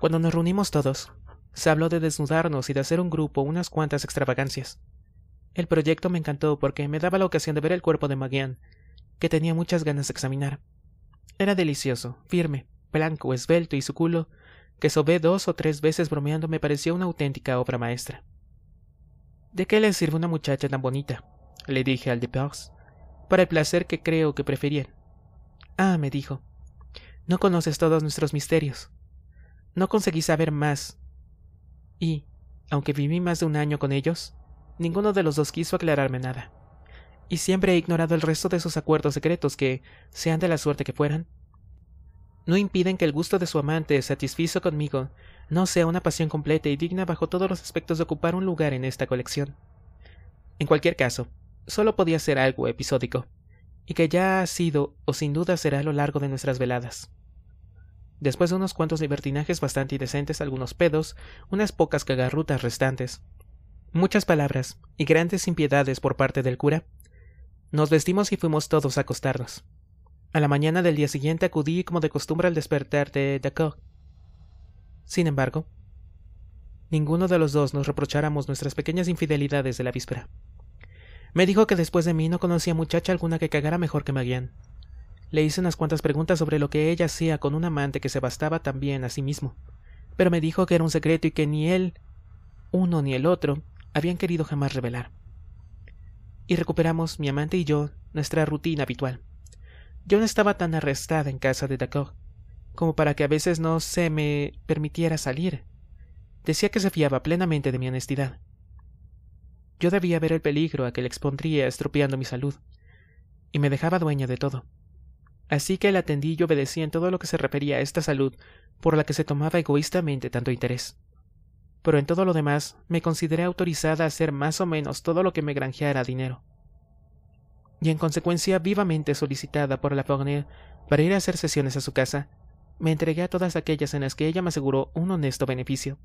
Cuando nos reunimos todos, se habló de desnudarnos y de hacer un grupo unas cuantas extravagancias. El proyecto me encantó porque me daba la ocasión de ver el cuerpo de Magian, que tenía muchas ganas de examinar. Era delicioso, firme, blanco, esbelto y su culo, que sobé dos o tres veces bromeando, me pareció una auténtica obra maestra. ¿De qué le sirve una muchacha tan bonita? le dije al de Perse, para el placer que creo que prefería. Ah, me dijo, no conoces todos nuestros misterios. No conseguí saber más. Y, aunque viví más de un año con ellos, Ninguno de los dos quiso aclararme nada. Y siempre he ignorado el resto de sus acuerdos secretos que, sean de la suerte que fueran, no impiden que el gusto de su amante, satisfizo conmigo, no sea una pasión completa y digna bajo todos los aspectos de ocupar un lugar en esta colección. En cualquier caso, solo podía ser algo episódico, y que ya ha sido o sin duda será a lo largo de nuestras veladas. Después de unos cuantos libertinajes bastante indecentes, algunos pedos, unas pocas cagarrutas restantes, Muchas palabras y grandes impiedades por parte del cura. Nos vestimos y fuimos todos a acostarnos. A la mañana del día siguiente acudí como de costumbre al despertar de Dacog. Sin embargo, ninguno de los dos nos reprocháramos nuestras pequeñas infidelidades de la víspera. Me dijo que después de mí no conocía muchacha alguna que cagara mejor que Maguían. Le hice unas cuantas preguntas sobre lo que ella hacía con un amante que se bastaba también a sí mismo, pero me dijo que era un secreto y que ni él, uno ni el otro, habían querido jamás revelar. Y recuperamos, mi amante y yo, nuestra rutina habitual. Yo no estaba tan arrestada en casa de Dacour como para que a veces no se me permitiera salir. Decía que se fiaba plenamente de mi honestidad. Yo debía ver el peligro a que le expondría estropeando mi salud, y me dejaba dueña de todo. Así que la atendí y obedecí en todo lo que se refería a esta salud por la que se tomaba egoístamente tanto interés pero en todo lo demás me consideré autorizada a hacer más o menos todo lo que me granjeara dinero. Y en consecuencia, vivamente solicitada por la Fournier para ir a hacer sesiones a su casa, me entregué a todas aquellas en las que ella me aseguró un honesto beneficio.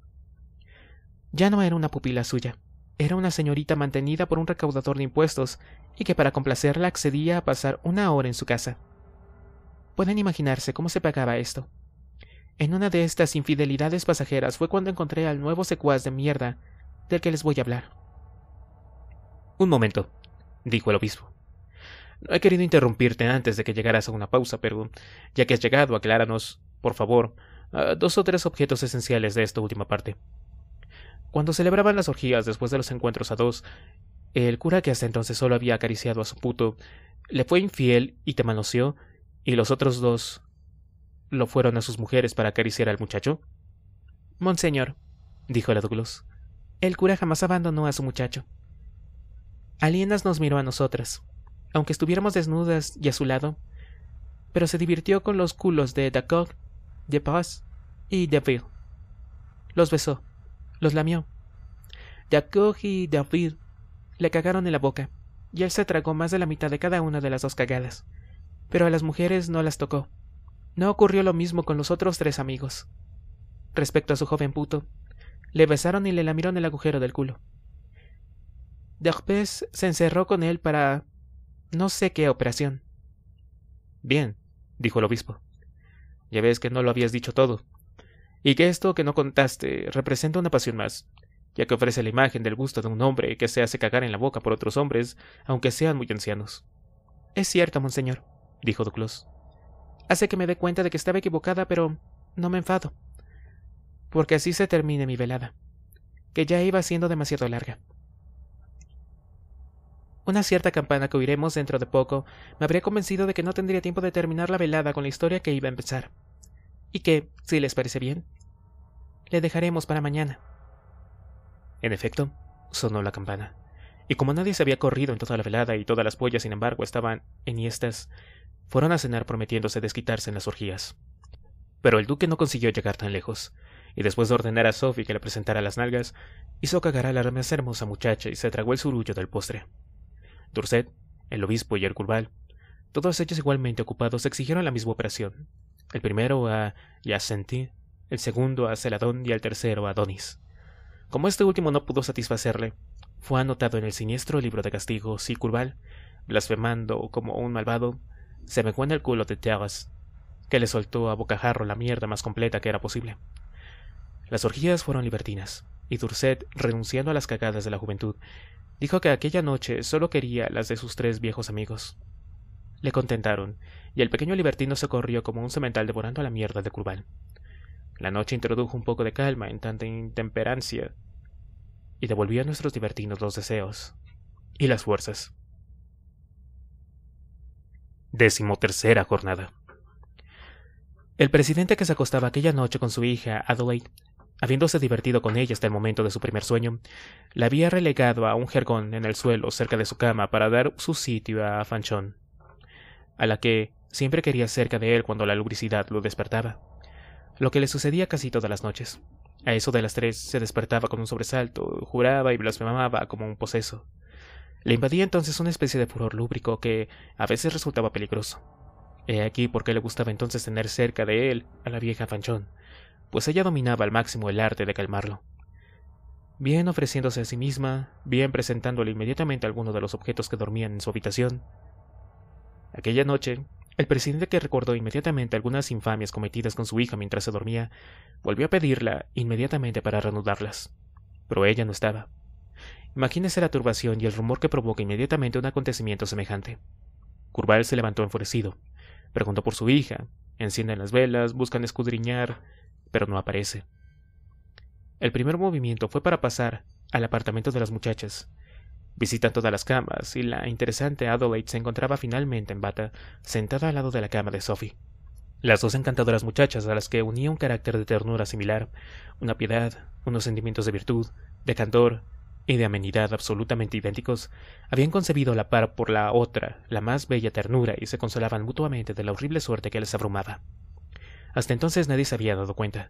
Ya no era una pupila suya, era una señorita mantenida por un recaudador de impuestos y que para complacerla accedía a pasar una hora en su casa. Pueden imaginarse cómo se pagaba esto. En una de estas infidelidades pasajeras fue cuando encontré al nuevo secuaz de mierda del que les voy a hablar. Un momento, dijo el obispo. No he querido interrumpirte antes de que llegaras a una pausa, pero ya que has llegado, acláranos, por favor, ah, dos o tres objetos esenciales de esta última parte. Cuando celebraban las orgías después de los encuentros a dos, el cura que hasta entonces solo había acariciado a su puto, le fue infiel y te manoseó, y los otros dos lo fueron a sus mujeres para acariciar al muchacho? Monseñor, dijo la Douglas, el cura jamás abandonó a su muchacho. Alienas nos miró a nosotras, aunque estuviéramos desnudas y a su lado, pero se divirtió con los culos de Dacog, de Paz y de Los besó, los lamió. Dacog y David le cagaron en la boca, y él se tragó más de la mitad de cada una de las dos cagadas, pero a las mujeres no las tocó. No ocurrió lo mismo con los otros tres amigos. Respecto a su joven puto, le besaron y le lamieron el agujero del culo. D'Arpés se encerró con él para no sé qué operación. Bien, dijo el obispo. Ya ves que no lo habías dicho todo. Y que esto que no contaste representa una pasión más, ya que ofrece la imagen del gusto de un hombre que se hace cagar en la boca por otros hombres, aunque sean muy ancianos. Es cierto, monseñor, dijo Duclos hace que me dé cuenta de que estaba equivocada, pero no me enfado, porque así se termine mi velada, que ya iba siendo demasiado larga. Una cierta campana que oiremos dentro de poco me habría convencido de que no tendría tiempo de terminar la velada con la historia que iba a empezar, y que, si les parece bien, le dejaremos para mañana. En efecto, sonó la campana, y como nadie se había corrido en toda la velada y todas las pollas, sin embargo, estaban enhiestas, fueron a cenar prometiéndose desquitarse en las orgías. Pero el duque no consiguió llegar tan lejos, y después de ordenar a Sophie que le presentara las nalgas, hizo cagar a la hermosa muchacha y se tragó el surullo del postre. Durset, el obispo y el curval, todos ellos igualmente ocupados, exigieron la misma operación. El primero a Yacenti, el segundo a Celadón y el tercero a Donis. Como este último no pudo satisfacerle, fue anotado en el siniestro libro de castigos y Curval, blasfemando como un malvado, se me en el culo de chagas, que le soltó a bocajarro la mierda más completa que era posible. Las orgías fueron libertinas, y Durset, renunciando a las cagadas de la juventud, dijo que aquella noche solo quería las de sus tres viejos amigos. Le contentaron, y el pequeño libertino se corrió como un semental devorando a la mierda de Curval. La noche introdujo un poco de calma en tanta intemperancia, y devolvió a nuestros libertinos los deseos y las fuerzas. Decimotercera jornada. El presidente que se acostaba aquella noche con su hija, Adelaide, habiéndose divertido con ella hasta el momento de su primer sueño, la había relegado a un jergón en el suelo cerca de su cama para dar su sitio a Fanchón, a la que siempre quería cerca de él cuando la lubricidad lo despertaba, lo que le sucedía casi todas las noches. A eso de las tres se despertaba con un sobresalto, juraba y blasfemaba como un poseso. Le invadía entonces una especie de furor lúbrico que a veces resultaba peligroso. He aquí por qué le gustaba entonces tener cerca de él a la vieja Fanchón, pues ella dominaba al máximo el arte de calmarlo. Bien ofreciéndose a sí misma, bien presentándole inmediatamente alguno de los objetos que dormían en su habitación. Aquella noche, el presidente que recordó inmediatamente algunas infamias cometidas con su hija mientras se dormía, volvió a pedirla inmediatamente para reanudarlas. Pero ella no estaba. Imagínese la turbación y el rumor que provoca inmediatamente un acontecimiento semejante. Curval se levantó enfurecido. Preguntó por su hija. Encienden las velas, buscan escudriñar, pero no aparece. El primer movimiento fue para pasar al apartamento de las muchachas. Visitan todas las camas y la interesante Adelaide se encontraba finalmente en bata, sentada al lado de la cama de Sophie. Las dos encantadoras muchachas a las que unía un carácter de ternura similar, una piedad, unos sentimientos de virtud, de candor y de amenidad absolutamente idénticos, habían concebido la par por la otra la más bella ternura y se consolaban mutuamente de la horrible suerte que les abrumaba. Hasta entonces nadie se había dado cuenta,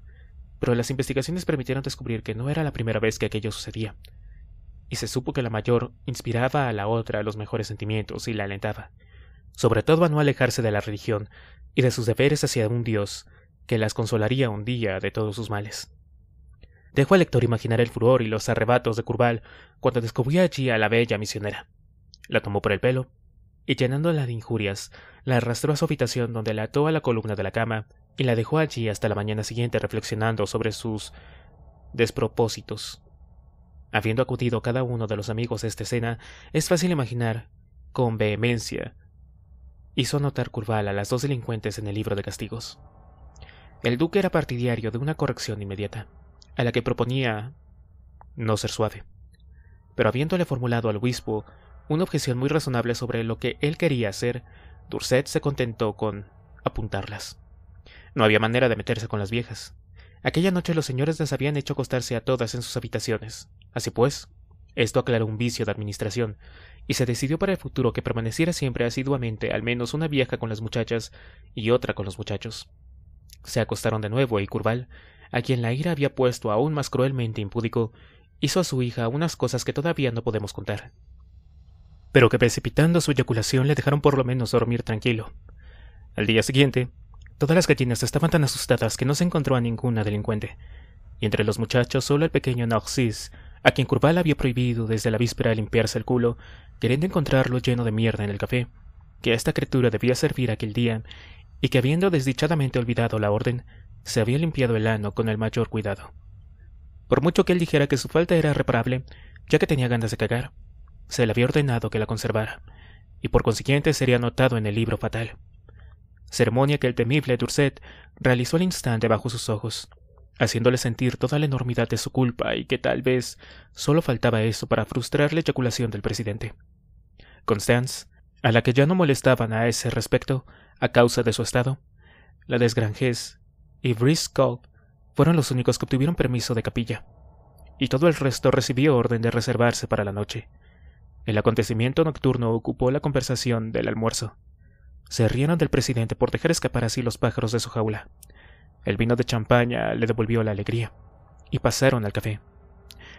pero las investigaciones permitieron descubrir que no era la primera vez que aquello sucedía, y se supo que la mayor inspiraba a la otra los mejores sentimientos y la alentaba, sobre todo a no alejarse de la religión y de sus deberes hacia un Dios que las consolaría un día de todos sus males. Dejó al lector imaginar el furor y los arrebatos de Curval cuando descubrió allí a la bella misionera. La tomó por el pelo y llenándola de injurias, la arrastró a su habitación donde la ató a la columna de la cama y la dejó allí hasta la mañana siguiente reflexionando sobre sus despropósitos. Habiendo acudido cada uno de los amigos a esta escena, es fácil imaginar, con vehemencia, hizo notar Curval a las dos delincuentes en el libro de castigos. El duque era partidario de una corrección inmediata a la que proponía no ser suave. Pero habiéndole formulado al obispo una objeción muy razonable sobre lo que él quería hacer, Durset se contentó con apuntarlas. No había manera de meterse con las viejas. Aquella noche los señores las habían hecho acostarse a todas en sus habitaciones. Así pues, esto aclaró un vicio de administración, y se decidió para el futuro que permaneciera siempre asiduamente al menos una vieja con las muchachas y otra con los muchachos. Se acostaron de nuevo y Curval, a quien la ira había puesto aún más cruelmente impúdico, hizo a su hija unas cosas que todavía no podemos contar. Pero que precipitando su eyaculación le dejaron por lo menos dormir tranquilo. Al día siguiente, todas las gallinas estaban tan asustadas que no se encontró a ninguna delincuente, y entre los muchachos solo el pequeño Narcis, a quien Curval había prohibido desde la víspera limpiarse el culo, queriendo encontrarlo lleno de mierda en el café, que a esta criatura debía servir aquel día, y que habiendo desdichadamente olvidado la orden, se había limpiado el ano con el mayor cuidado. Por mucho que él dijera que su falta era reparable, ya que tenía ganas de cagar, se le había ordenado que la conservara, y por consiguiente sería anotado en el libro fatal. Ceremonia que el temible Durset realizó al instante bajo sus ojos, haciéndole sentir toda la enormidad de su culpa y que tal vez solo faltaba eso para frustrar la eyaculación del presidente. Constance, a la que ya no molestaban a ese respecto a causa de su estado, la desgranjez y Briscoe fueron los únicos que obtuvieron permiso de capilla, y todo el resto recibió orden de reservarse para la noche. El acontecimiento nocturno ocupó la conversación del almuerzo. Se rieron del presidente por dejar escapar así los pájaros de su jaula. El vino de champaña le devolvió la alegría, y pasaron al café.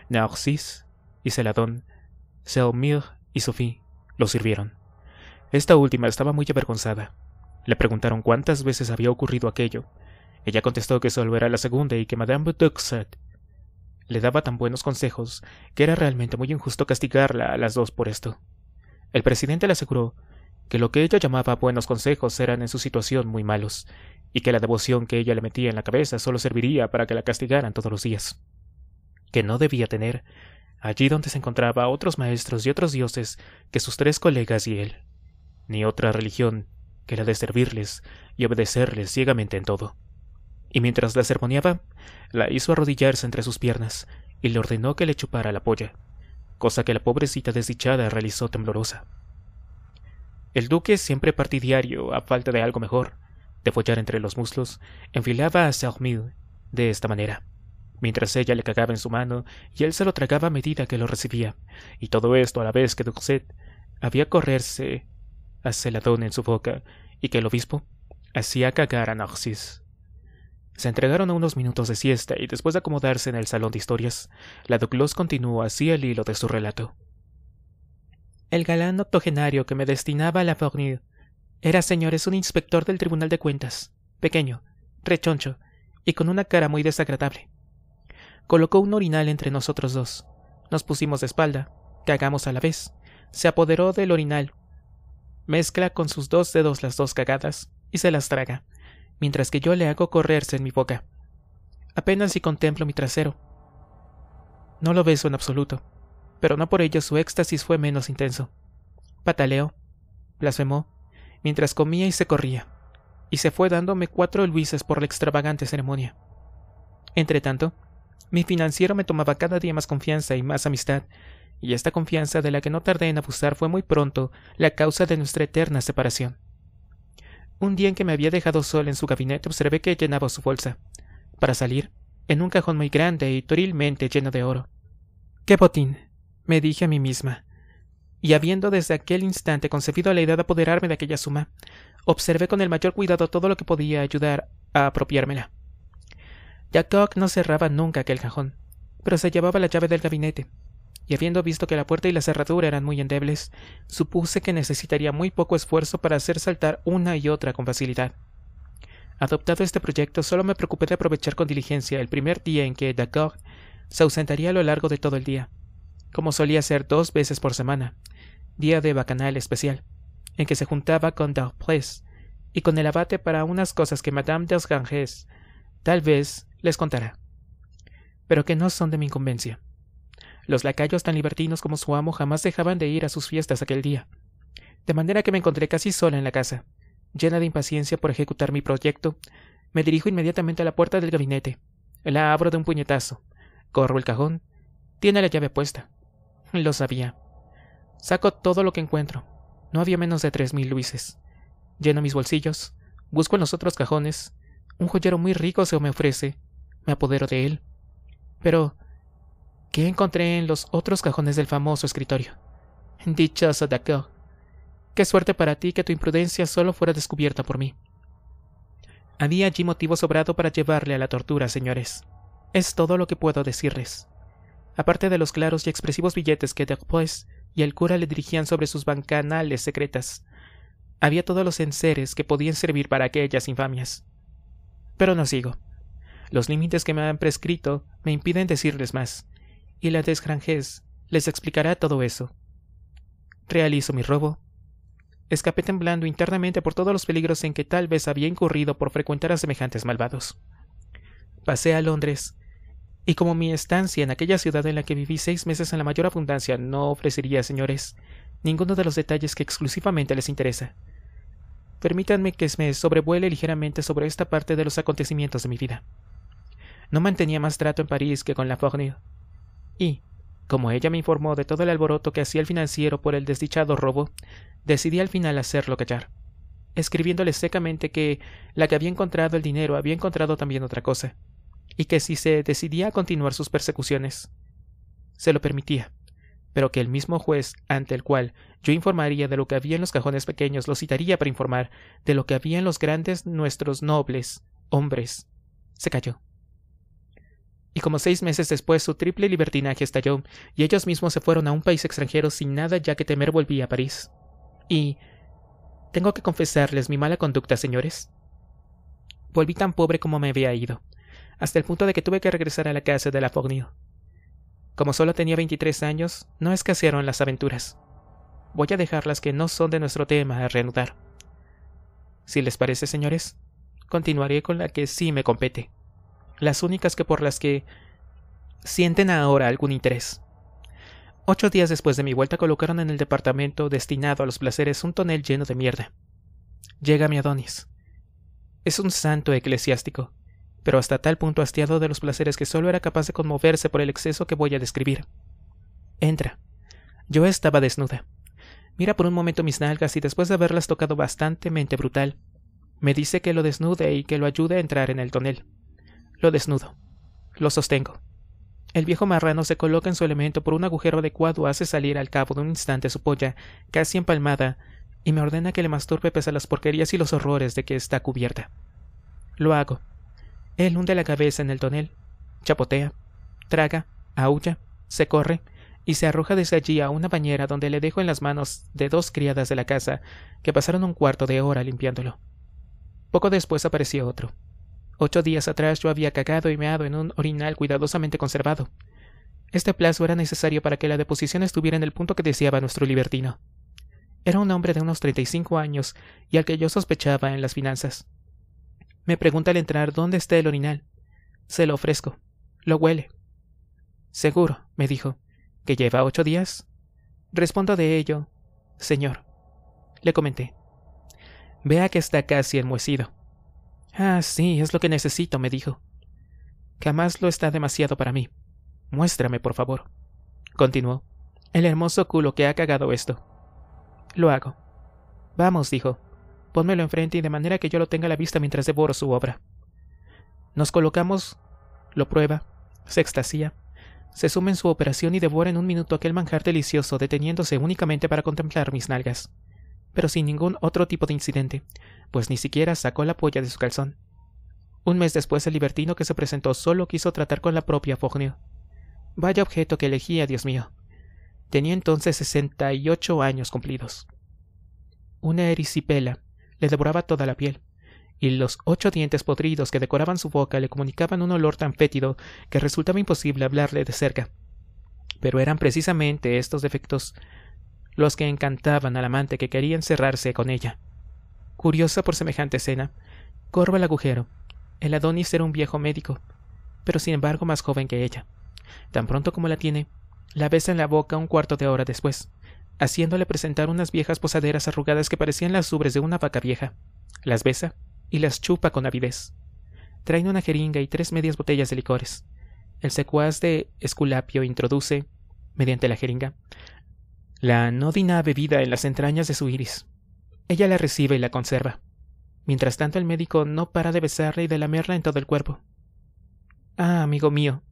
Narcisse y Celadón, Selmir y Sophie lo sirvieron. Esta última estaba muy avergonzada. Le preguntaron cuántas veces había ocurrido aquello, ella contestó que solo era la segunda y que Madame Duxet le daba tan buenos consejos que era realmente muy injusto castigarla a las dos por esto. El presidente le aseguró que lo que ella llamaba buenos consejos eran en su situación muy malos, y que la devoción que ella le metía en la cabeza solo serviría para que la castigaran todos los días. Que no debía tener, allí donde se encontraba otros maestros y otros dioses que sus tres colegas y él, ni otra religión que la de servirles y obedecerles ciegamente en todo y mientras la sermoneaba, la hizo arrodillarse entre sus piernas y le ordenó que le chupara la polla, cosa que la pobrecita desdichada realizó temblorosa. El duque, siempre partidario, a falta de algo mejor, de follar entre los muslos, enfilaba a Saumil de esta manera, mientras ella le cagaba en su mano y él se lo tragaba a medida que lo recibía, y todo esto a la vez que Duxet había correrse a celadón en su boca y que el obispo hacía cagar a Narcis. Se entregaron a unos minutos de siesta y después de acomodarse en el salón de historias, la Duclos continuó así el hilo de su relato. El galán octogenario que me destinaba a la Fournil era, señores, un inspector del Tribunal de Cuentas, pequeño, rechoncho y con una cara muy desagradable. Colocó un orinal entre nosotros dos. Nos pusimos de espalda, cagamos a la vez. Se apoderó del orinal, mezcla con sus dos dedos las dos cagadas y se las traga, mientras que yo le hago correrse en mi boca. Apenas si contemplo mi trasero. No lo beso en absoluto, pero no por ello su éxtasis fue menos intenso. Pataleó, blasfemó, mientras comía y se corría, y se fue dándome cuatro luises por la extravagante ceremonia. Entretanto, mi financiero me tomaba cada día más confianza y más amistad, y esta confianza de la que no tardé en abusar fue muy pronto la causa de nuestra eterna separación. Un día en que me había dejado sol en su gabinete observé que llenaba su bolsa, para salir, en un cajón muy grande y torilmente lleno de oro. ¡Qué botín! me dije a mí misma. Y habiendo desde aquel instante concebido la idea de apoderarme de aquella suma, observé con el mayor cuidado todo lo que podía ayudar a apropiármela. Jacob no cerraba nunca aquel cajón, pero se llevaba la llave del gabinete, y habiendo visto que la puerta y la cerradura eran muy endebles, supuse que necesitaría muy poco esfuerzo para hacer saltar una y otra con facilidad. Adoptado este proyecto, solo me preocupé de aprovechar con diligencia el primer día en que D'Agog se ausentaría a lo largo de todo el día, como solía ser dos veces por semana, día de bacanal especial, en que se juntaba con Darplace y con el abate para unas cosas que Madame de Ganges tal vez les contará, pero que no son de mi incumbencia. Los lacayos tan libertinos como su amo jamás dejaban de ir a sus fiestas aquel día. De manera que me encontré casi sola en la casa. Llena de impaciencia por ejecutar mi proyecto, me dirijo inmediatamente a la puerta del gabinete. La abro de un puñetazo. Corro el cajón. Tiene la llave puesta. Lo sabía. Saco todo lo que encuentro. No había menos de tres mil luises. Lleno mis bolsillos. Busco en los otros cajones. Un joyero muy rico se me ofrece. Me apodero de él. Pero que encontré en los otros cajones del famoso escritorio. Dichoso Daco. Qué suerte para ti que tu imprudencia solo fuera descubierta por mí. Había allí motivo sobrado para llevarle a la tortura, señores. Es todo lo que puedo decirles. Aparte de los claros y expresivos billetes que después y el cura le dirigían sobre sus bancanales secretas, había todos los enseres que podían servir para aquellas infamias. Pero no sigo. Los límites que me han prescrito me impiden decirles más, y la desgranjez les explicará todo eso. Realizo mi robo. Escapé temblando internamente por todos los peligros en que tal vez había incurrido por frecuentar a semejantes malvados. Pasé a Londres, y como mi estancia en aquella ciudad en la que viví seis meses en la mayor abundancia no ofrecería, señores, ninguno de los detalles que exclusivamente les interesa. Permítanme que me sobrevuele ligeramente sobre esta parte de los acontecimientos de mi vida. No mantenía más trato en París que con la y, como ella me informó de todo el alboroto que hacía el financiero por el desdichado robo, decidí al final hacerlo callar, escribiéndole secamente que la que había encontrado el dinero había encontrado también otra cosa, y que si se decidía a continuar sus persecuciones, se lo permitía, pero que el mismo juez ante el cual yo informaría de lo que había en los cajones pequeños lo citaría para informar de lo que había en los grandes nuestros nobles hombres. Se calló y como seis meses después su triple libertinaje estalló, y ellos mismos se fueron a un país extranjero sin nada ya que temer volví a París. Y... Tengo que confesarles mi mala conducta, señores. Volví tan pobre como me había ido, hasta el punto de que tuve que regresar a la casa de la Fognio. Como solo tenía 23 años, no escasearon las aventuras. Voy a dejar las que no son de nuestro tema a reanudar. Si les parece, señores, continuaré con la que sí me compete las únicas que por las que sienten ahora algún interés. Ocho días después de mi vuelta colocaron en el departamento destinado a los placeres un tonel lleno de mierda. Llega mi Adonis. Es un santo eclesiástico, pero hasta tal punto hastiado de los placeres que solo era capaz de conmoverse por el exceso que voy a describir. Entra. Yo estaba desnuda. Mira por un momento mis nalgas y después de haberlas tocado mente brutal, me dice que lo desnude y que lo ayude a entrar en el tonel. Lo desnudo. Lo sostengo. El viejo marrano se coloca en su elemento por un agujero adecuado, hace salir al cabo de un instante su polla, casi empalmada, y me ordena que le masturbe pese a las porquerías y los horrores de que está cubierta. Lo hago. Él hunde la cabeza en el tonel, chapotea, traga, aúlla, se corre y se arroja desde allí a una bañera donde le dejo en las manos de dos criadas de la casa que pasaron un cuarto de hora limpiándolo. Poco después apareció otro. Ocho días atrás yo había cagado y meado en un orinal cuidadosamente conservado. Este plazo era necesario para que la deposición estuviera en el punto que deseaba nuestro libertino. Era un hombre de unos 35 años y al que yo sospechaba en las finanzas. Me pregunta al entrar dónde está el orinal. Se lo ofrezco. Lo huele. Seguro, me dijo, que lleva ocho días. Respondo de ello, señor. Le comenté. Vea que está casi enmuecido. Ah, sí, es lo que necesito, me dijo. Jamás lo está demasiado para mí. Muéstrame, por favor. Continuó. El hermoso culo que ha cagado esto. Lo hago. Vamos, dijo. Pónmelo enfrente y de manera que yo lo tenga a la vista mientras devoro su obra. Nos colocamos, lo prueba, se extasía, se suma en su operación y devora en un minuto aquel manjar delicioso, deteniéndose únicamente para contemplar mis nalgas pero sin ningún otro tipo de incidente, pues ni siquiera sacó la polla de su calzón. Un mes después el libertino que se presentó solo quiso tratar con la propia Fognio. Vaya objeto que elegía, Dios mío. Tenía entonces sesenta y ocho años cumplidos. Una erisipela le devoraba toda la piel, y los ocho dientes podridos que decoraban su boca le comunicaban un olor tan fétido que resultaba imposible hablarle de cerca. Pero eran precisamente estos defectos los que encantaban al amante que quería encerrarse con ella. Curiosa por semejante escena, corva al agujero. El Adonis era un viejo médico, pero sin embargo más joven que ella. Tan pronto como la tiene, la besa en la boca un cuarto de hora después, haciéndole presentar unas viejas posaderas arrugadas que parecían las ubres de una vaca vieja. Las besa y las chupa con avidez. Traen una jeringa y tres medias botellas de licores. El secuaz de Esculapio introduce, mediante la jeringa, la anodina bebida en las entrañas de su iris. Ella la recibe y la conserva. Mientras tanto el médico no para de besarla y de lamerla en todo el cuerpo. Ah, amigo mío,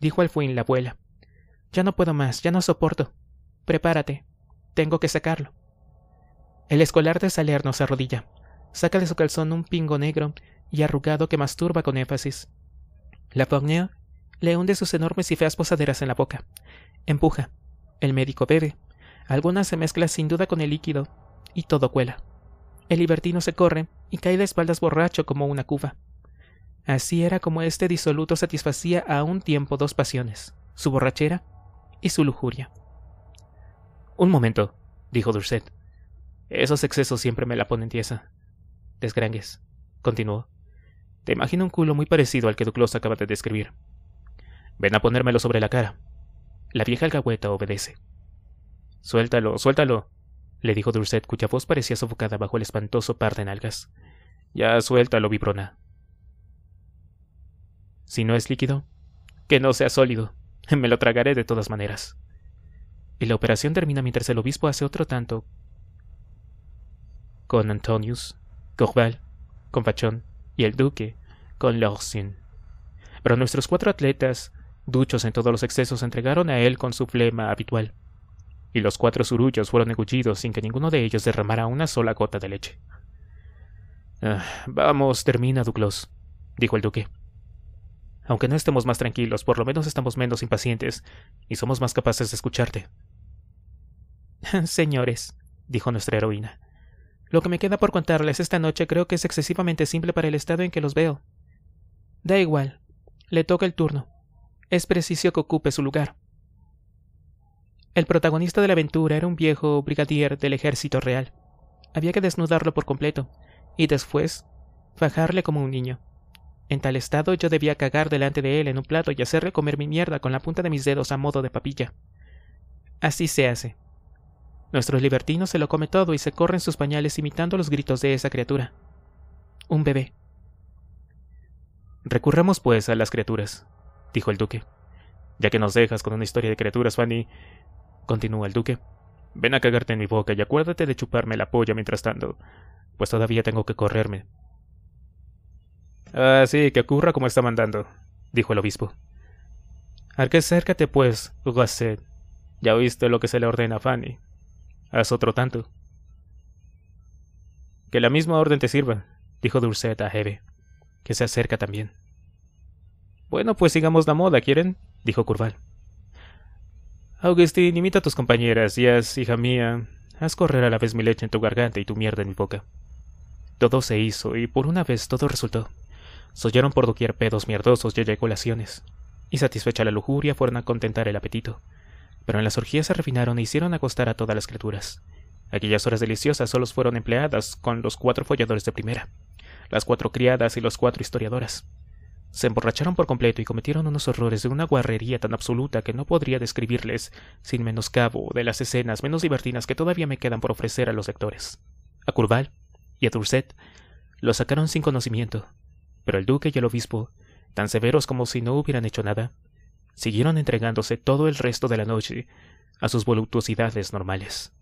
dijo al fin la abuela. Ya no puedo más, ya no soporto. Prepárate. Tengo que sacarlo. El escolar de Salerno se arrodilla, saca de su calzón un pingo negro y arrugado que masturba con énfasis. La Fourneur le hunde sus enormes y feas posaderas en la boca. Empuja. El médico bebe algunas se mezclan sin duda con el líquido, y todo cuela. El libertino se corre y cae de espaldas borracho como una cuba. Así era como este disoluto satisfacía a un tiempo dos pasiones, su borrachera y su lujuria. Un momento, dijo Durset. Esos excesos siempre me la ponen tiesa. Desgrangues, continuó. Te imagino un culo muy parecido al que Duclos acaba de describir. Ven a ponérmelo sobre la cara. La vieja alcahueta obedece. Suéltalo, suéltalo, le dijo Durset, cuya voz parecía sofocada bajo el espantoso par de nalgas. Ya suéltalo, vibrona. Si no es líquido, que no sea sólido. Me lo tragaré de todas maneras. Y la operación termina mientras el obispo hace otro tanto con Antonius, Corval, con Fachón y el duque, con Lorsin. Pero nuestros cuatro atletas, duchos en todos los excesos, entregaron a él con su flema habitual y los cuatro surullos fueron engullidos sin que ninguno de ellos derramara una sola gota de leche. Ah, vamos, termina, Duclos, dijo el duque. Aunque no estemos más tranquilos, por lo menos estamos menos impacientes y somos más capaces de escucharte. Señores, dijo nuestra heroína, lo que me queda por contarles esta noche creo que es excesivamente simple para el estado en que los veo. Da igual, le toca el turno. Es preciso que ocupe su lugar. El protagonista de la aventura era un viejo brigadier del ejército real. Había que desnudarlo por completo, y después fajarle como un niño. En tal estado yo debía cagar delante de él en un plato y hacerle comer mi mierda con la punta de mis dedos a modo de papilla. Así se hace. Nuestros libertinos se lo come todo y se corren sus pañales imitando los gritos de esa criatura. Un bebé. Recurramos, pues, a las criaturas, dijo el duque. Ya que nos dejas con una historia de criaturas, Fanny, Continúa el duque. Ven a cagarte en mi boca y acuérdate de chuparme la polla mientras tanto, pues todavía tengo que correrme. Ah, sí, que ocurra como está mandando, dijo el obispo. Acércate, pues, Gasset. Ya oíste lo que se le ordena a Fanny. Haz otro tanto. Que la misma orden te sirva, dijo Durset a Hebe, que se acerca también. Bueno, pues sigamos la moda, ¿quieren? dijo Curval. —Augustín, imita a tus compañeras y haz, hija mía, haz correr a la vez mi leche en tu garganta y tu mierda en mi boca. Todo se hizo y por una vez todo resultó. Soyeron por doquier pedos mierdosos y eyaculaciones, y satisfecha la lujuria fueron a contentar el apetito. Pero en las orgías se refinaron e hicieron acostar a todas las criaturas. Aquellas horas deliciosas solo fueron empleadas con los cuatro folladores de primera, las cuatro criadas y los cuatro historiadoras. Se emborracharon por completo y cometieron unos horrores de una guarrería tan absoluta que no podría describirles, sin menoscabo, de las escenas menos divertidas que todavía me quedan por ofrecer a los lectores. A Curval y a Durset lo sacaron sin conocimiento, pero el duque y el obispo, tan severos como si no hubieran hecho nada, siguieron entregándose todo el resto de la noche a sus voluptuosidades normales.